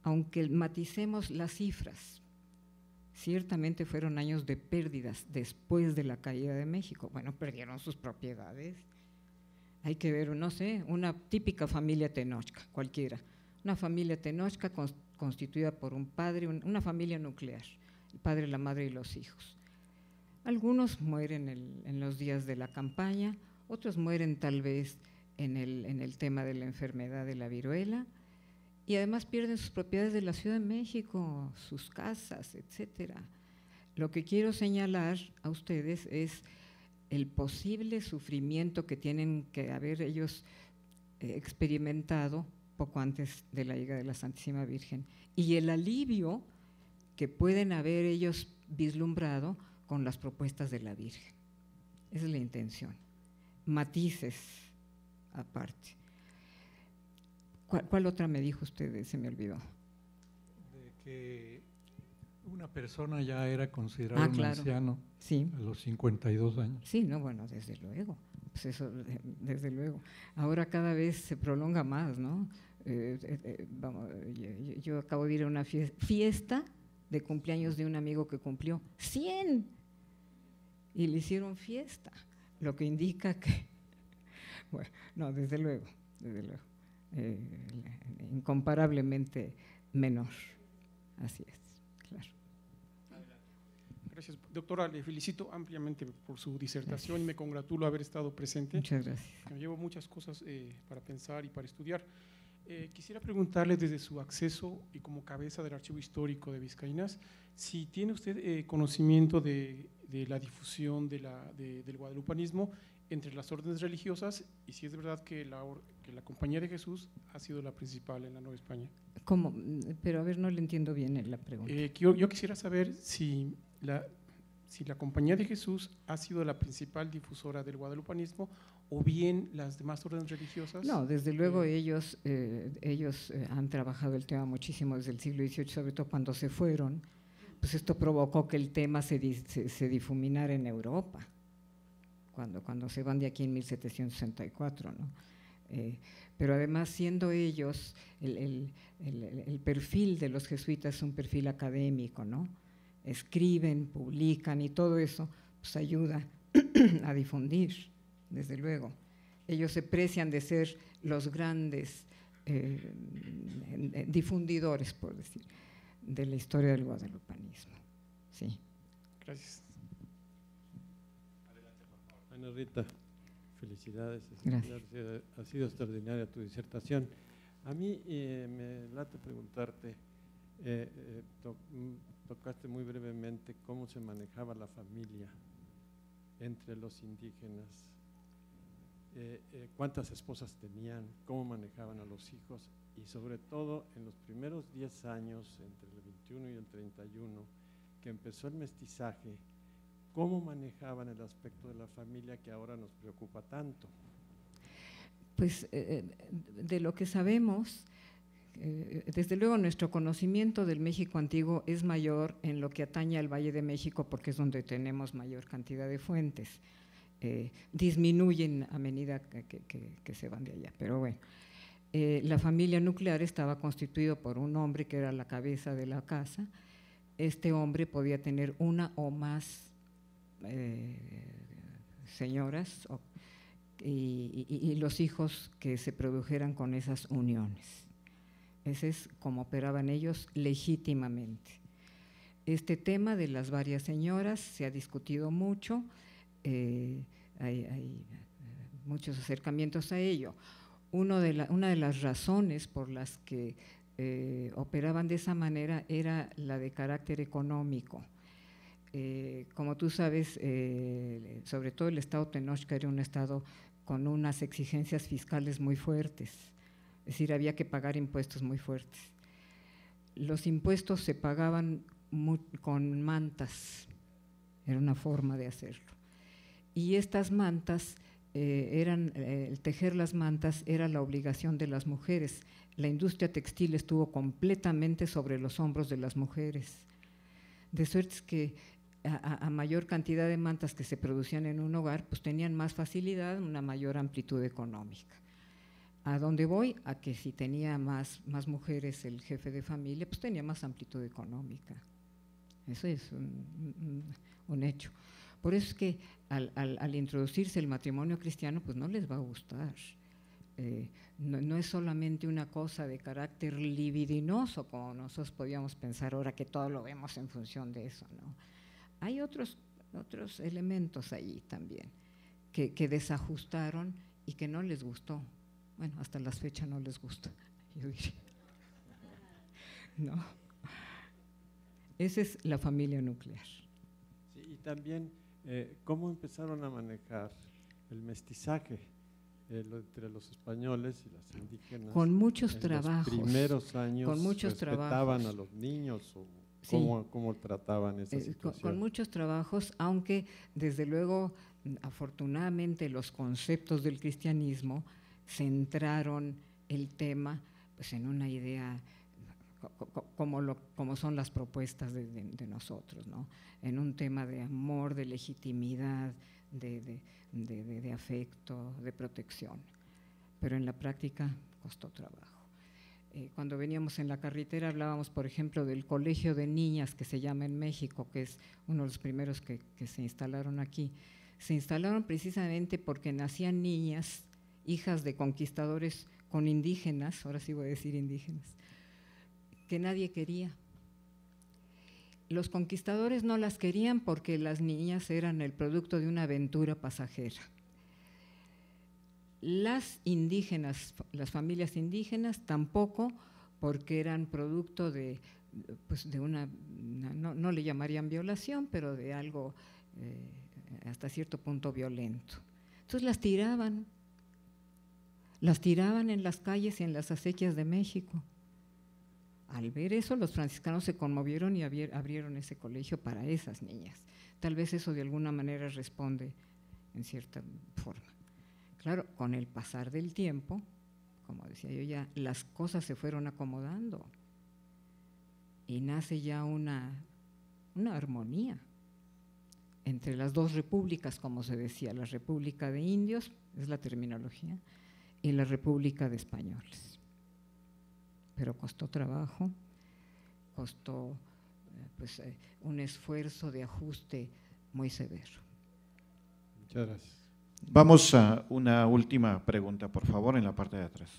aunque maticemos las cifras. Ciertamente fueron años de pérdidas después de la caída de México. Bueno, perdieron sus propiedades. Hay que ver, no sé, una típica familia tenochca, cualquiera. Una familia tenochca constituida por un padre, una familia nuclear, el padre, la madre y los hijos algunos mueren en los días de la campaña, otros mueren tal vez en el, en el tema de la enfermedad de la viruela y además pierden sus propiedades de la Ciudad de México, sus casas, etcétera. Lo que quiero señalar a ustedes es el posible sufrimiento que tienen que haber ellos eh, experimentado poco antes de la llegada de la Santísima Virgen y el alivio que pueden haber ellos vislumbrado con las propuestas de la Virgen. Esa es la intención. Matices aparte. ¿Cuál, otra me dijo usted? Se me olvidó. De que una persona ya era considerada ah, un anciano a los 52 años. Sí, no, bueno, desde luego. Pues desde luego. Ahora cada vez se prolonga más, ¿no? Eh, eh, eh, yo, acabo de ir a una fiesta de cumpleaños de un amigo que cumplió 100 y le hicieron fiesta, lo que indica que, (laughs) bueno, no, desde luego, desde luego, eh, incomparablemente menor. Así es, claro. Gracias, doctora. Le felicito ampliamente por su disertación y me congratulo haber estado presente. Muchas gracias. Me llevo muchas cosas eh, para pensar y para estudiar. Eh, quisiera preguntarle desde su acceso y como cabeza del Archivo Histórico de Vizcaínas, si tiene usted eh, conocimiento de, la difusión de la, del guadalupanismo entre las órdenes religiosas y si es verdad que la, Compañía de Jesús ha sido la principal en la Nueva España. ¿Cómo? Mm, pero a ver, no le entiendo bien eh, la pregunta. yo, quisiera saber si la, si la Compañía de Jesús ha sido la principal difusora del guadalupanismo o bien las demás órdenes religiosas? No, desde luego eh, ellos, eh, ellos eh, han trabajado el tema muchísimo desde el siglo XVIII, sobre todo cuando se fueron, pues esto provocó que el tema se, se, difuminara en Europa, cuando, cuando se van de aquí en 1764, ¿no? pero además siendo ellos, el, perfil de los jesuitas es un perfil académico, ¿no? Escriben, publican y todo eso pues ayuda (clears throat) a difundir desde luego. Ellos se precian de ser los grandes eh, difundidores, por decir, de la historia del guadalupanismo. Sí. Gracias. Adelante, Ana Rita, felicidades. Gracias. Eh, ha sido extraordinaria tu disertación. A mí eh, me late preguntarte, mm, tocaste muy brevemente cómo se manejaba la familia entre los indígenas eh, eh, cuántas esposas tenían, cómo manejaban a los hijos y sobre todo en los primeros 10 años, entre el 21 y el 31, que empezó el mestizaje, cómo manejaban el aspecto de la familia que ahora nos preocupa tanto. Pues eh, de lo que sabemos, desde luego nuestro conocimiento del México antiguo es mayor en lo que atañe al Valle de México porque es donde tenemos mayor cantidad de fuentes. Eh, disminuyen a medida que, se van de allá. Pero bueno, eh, la familia nuclear estaba constituida por un hombre que era la cabeza de la casa. Este hombre podía tener una o más eh, señoras y, y los hijos que se produjeran con esas uniones. Ese es como operaban ellos legítimamente. Este tema de las varias señoras se ha discutido mucho. Eh, hay, eh, muchos acercamientos a ello. una de las razones por las que eh, operaban de esa manera era la de carácter económico. como tú sabes, sobre todo el Estado Tenochca era un Estado con unas exigencias fiscales muy fuertes, es decir, había que pagar impuestos muy fuertes. Los impuestos se pagaban con mantas, era una forma de hacerlo. Y estas mantas eh, eran, eh, el tejer las mantas era la obligación de las mujeres. La industria textil estuvo completamente sobre los hombros de las mujeres. De suerte que a, mayor cantidad de mantas que se producían en un hogar, pues tenían más facilidad, una mayor amplitud económica. ¿A dónde voy? A que si tenía más, mujeres el jefe de familia, pues tenía más amplitud económica. Eso es un hecho. Por eso es que al, introducirse el matrimonio cristiano, pues no les va a gustar. Eh, no, es solamente una cosa de carácter libidinoso, como nosotros podíamos pensar ahora que todo lo vemos en función de eso. ¿no? Hay otros, otros elementos allí también que, desajustaron y que no les gustó. Bueno, hasta las fechas no les gusta, Esa es la familia nuclear. y también eh, ¿cómo empezaron a manejar el mestizaje eh, entre los españoles y las indígenas? Con muchos trabajos. primeros años con muchos respetaban trataban a los niños o cómo, trataban esa situación. Eh, con, con muchos trabajos, aunque desde luego, afortunadamente, los conceptos del cristianismo centraron el tema pues en una idea como, lo, como son las propuestas de, nosotros, ¿no? en un tema de amor, de legitimidad, de, de, afecto, de protección. Pero en la práctica costó trabajo. Eh, cuando veníamos en la carretera hablábamos, por ejemplo, del Colegio de Niñas que se llama en México, que es uno de los primeros que se instalaron aquí. Se instalaron precisamente porque nacían niñas, hijas de conquistadores con indígenas, ahora sí voy a decir indígenas, que nadie quería. Los conquistadores no las querían porque las niñas eran el producto de una aventura pasajera. Las indígenas, las familias indígenas tampoco porque eran producto de, pues, una, no, le llamarían violación, pero de algo eh, hasta cierto punto violento. Entonces las tiraban, las tiraban en las calles y en las acequias de México. Al ver eso, los franciscanos se conmovieron y abrieron ese colegio para esas niñas. Tal vez eso de alguna manera responde en cierta forma. Claro, con el pasar del tiempo, como decía yo ya, las cosas se fueron acomodando y nace ya una, armonía entre las dos repúblicas, como se decía, la República de Indios, es la terminología, y la República de Españoles pero costó trabajo, costó eh, pues, eh, un esfuerzo de ajuste muy severo. Muchas gracias. Vamos a una última pregunta, por favor, en la parte de atrás.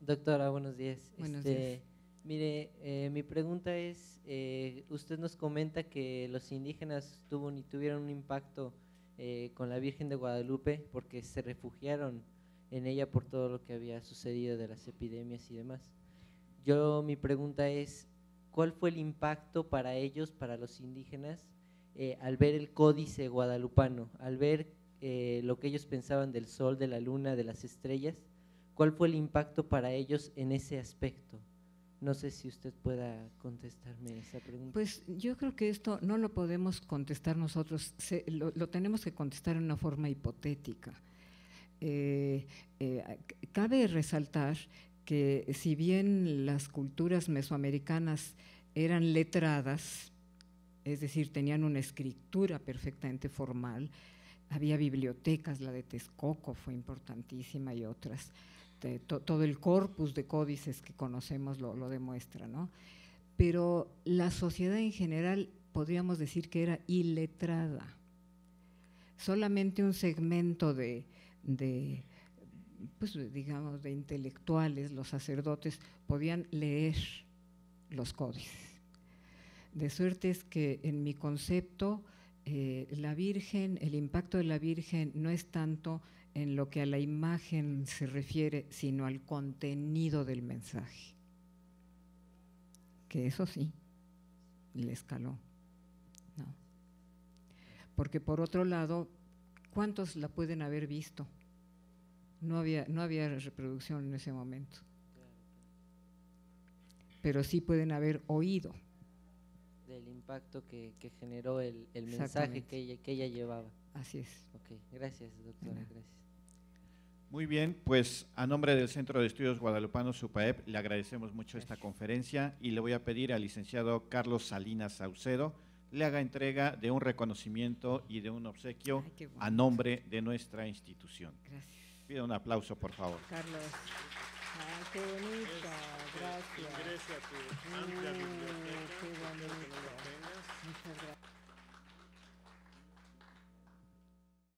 Doctora, buenos días. Buenos este, días. Mire, eh, mi pregunta es, usted nos comenta que los indígenas tuvo, tuvieron un impacto eh, con la Virgen de Guadalupe porque se refugiaron en ella por todo lo que había sucedido de las epidemias y demás. Yo mi pregunta es, ¿cuál fue el impacto para ellos, para los indígenas, eh, al ver el códice guadalupano, al ver eh, lo que ellos pensaban del sol, de la luna, de las estrellas? ¿Cuál fue el impacto para ellos en ese aspecto? No sé si usted pueda contestarme esa pregunta. Pues yo creo que esto no lo podemos contestar nosotros, lo, tenemos que contestar en una forma hipotética. Eh, eh, cabe resaltar que si bien las culturas mesoamericanas eran letradas, es decir, tenían una escritura perfectamente formal, había bibliotecas, la de Texcoco fue importantísima y otras, este, todo el corpus de códices que conocemos lo, demuestra, ¿no? Pero la sociedad en general podríamos decir que era iletrada. Solamente un segmento de, pues, digamos, de intelectuales, los sacerdotes, podían leer los códices. De suerte es que en mi concepto, eh, la Virgen, el impacto de la Virgen no es tanto en lo que a la imagen se refiere, sino al contenido del mensaje. Que eso sí, le escaló. Porque por otro lado, ¿cuántos la pueden haber visto? No había, no había reproducción en ese momento. Pero sí pueden haber oído. Del impacto que, generó el, mensaje que ella, que ella llevaba. Así es. gracias, doctora. Gracias. Muy bien, pues a nombre del Centro de Estudios Guadalupanos UPAEP le agradecemos mucho esta conferencia y le voy a pedir al licenciado Carlos Salinas Saucedo le haga entrega de un reconocimiento y de un obsequio a nombre de nuestra institución. Gracias. Pido un aplauso, por favor. Carlos. qué gracias. a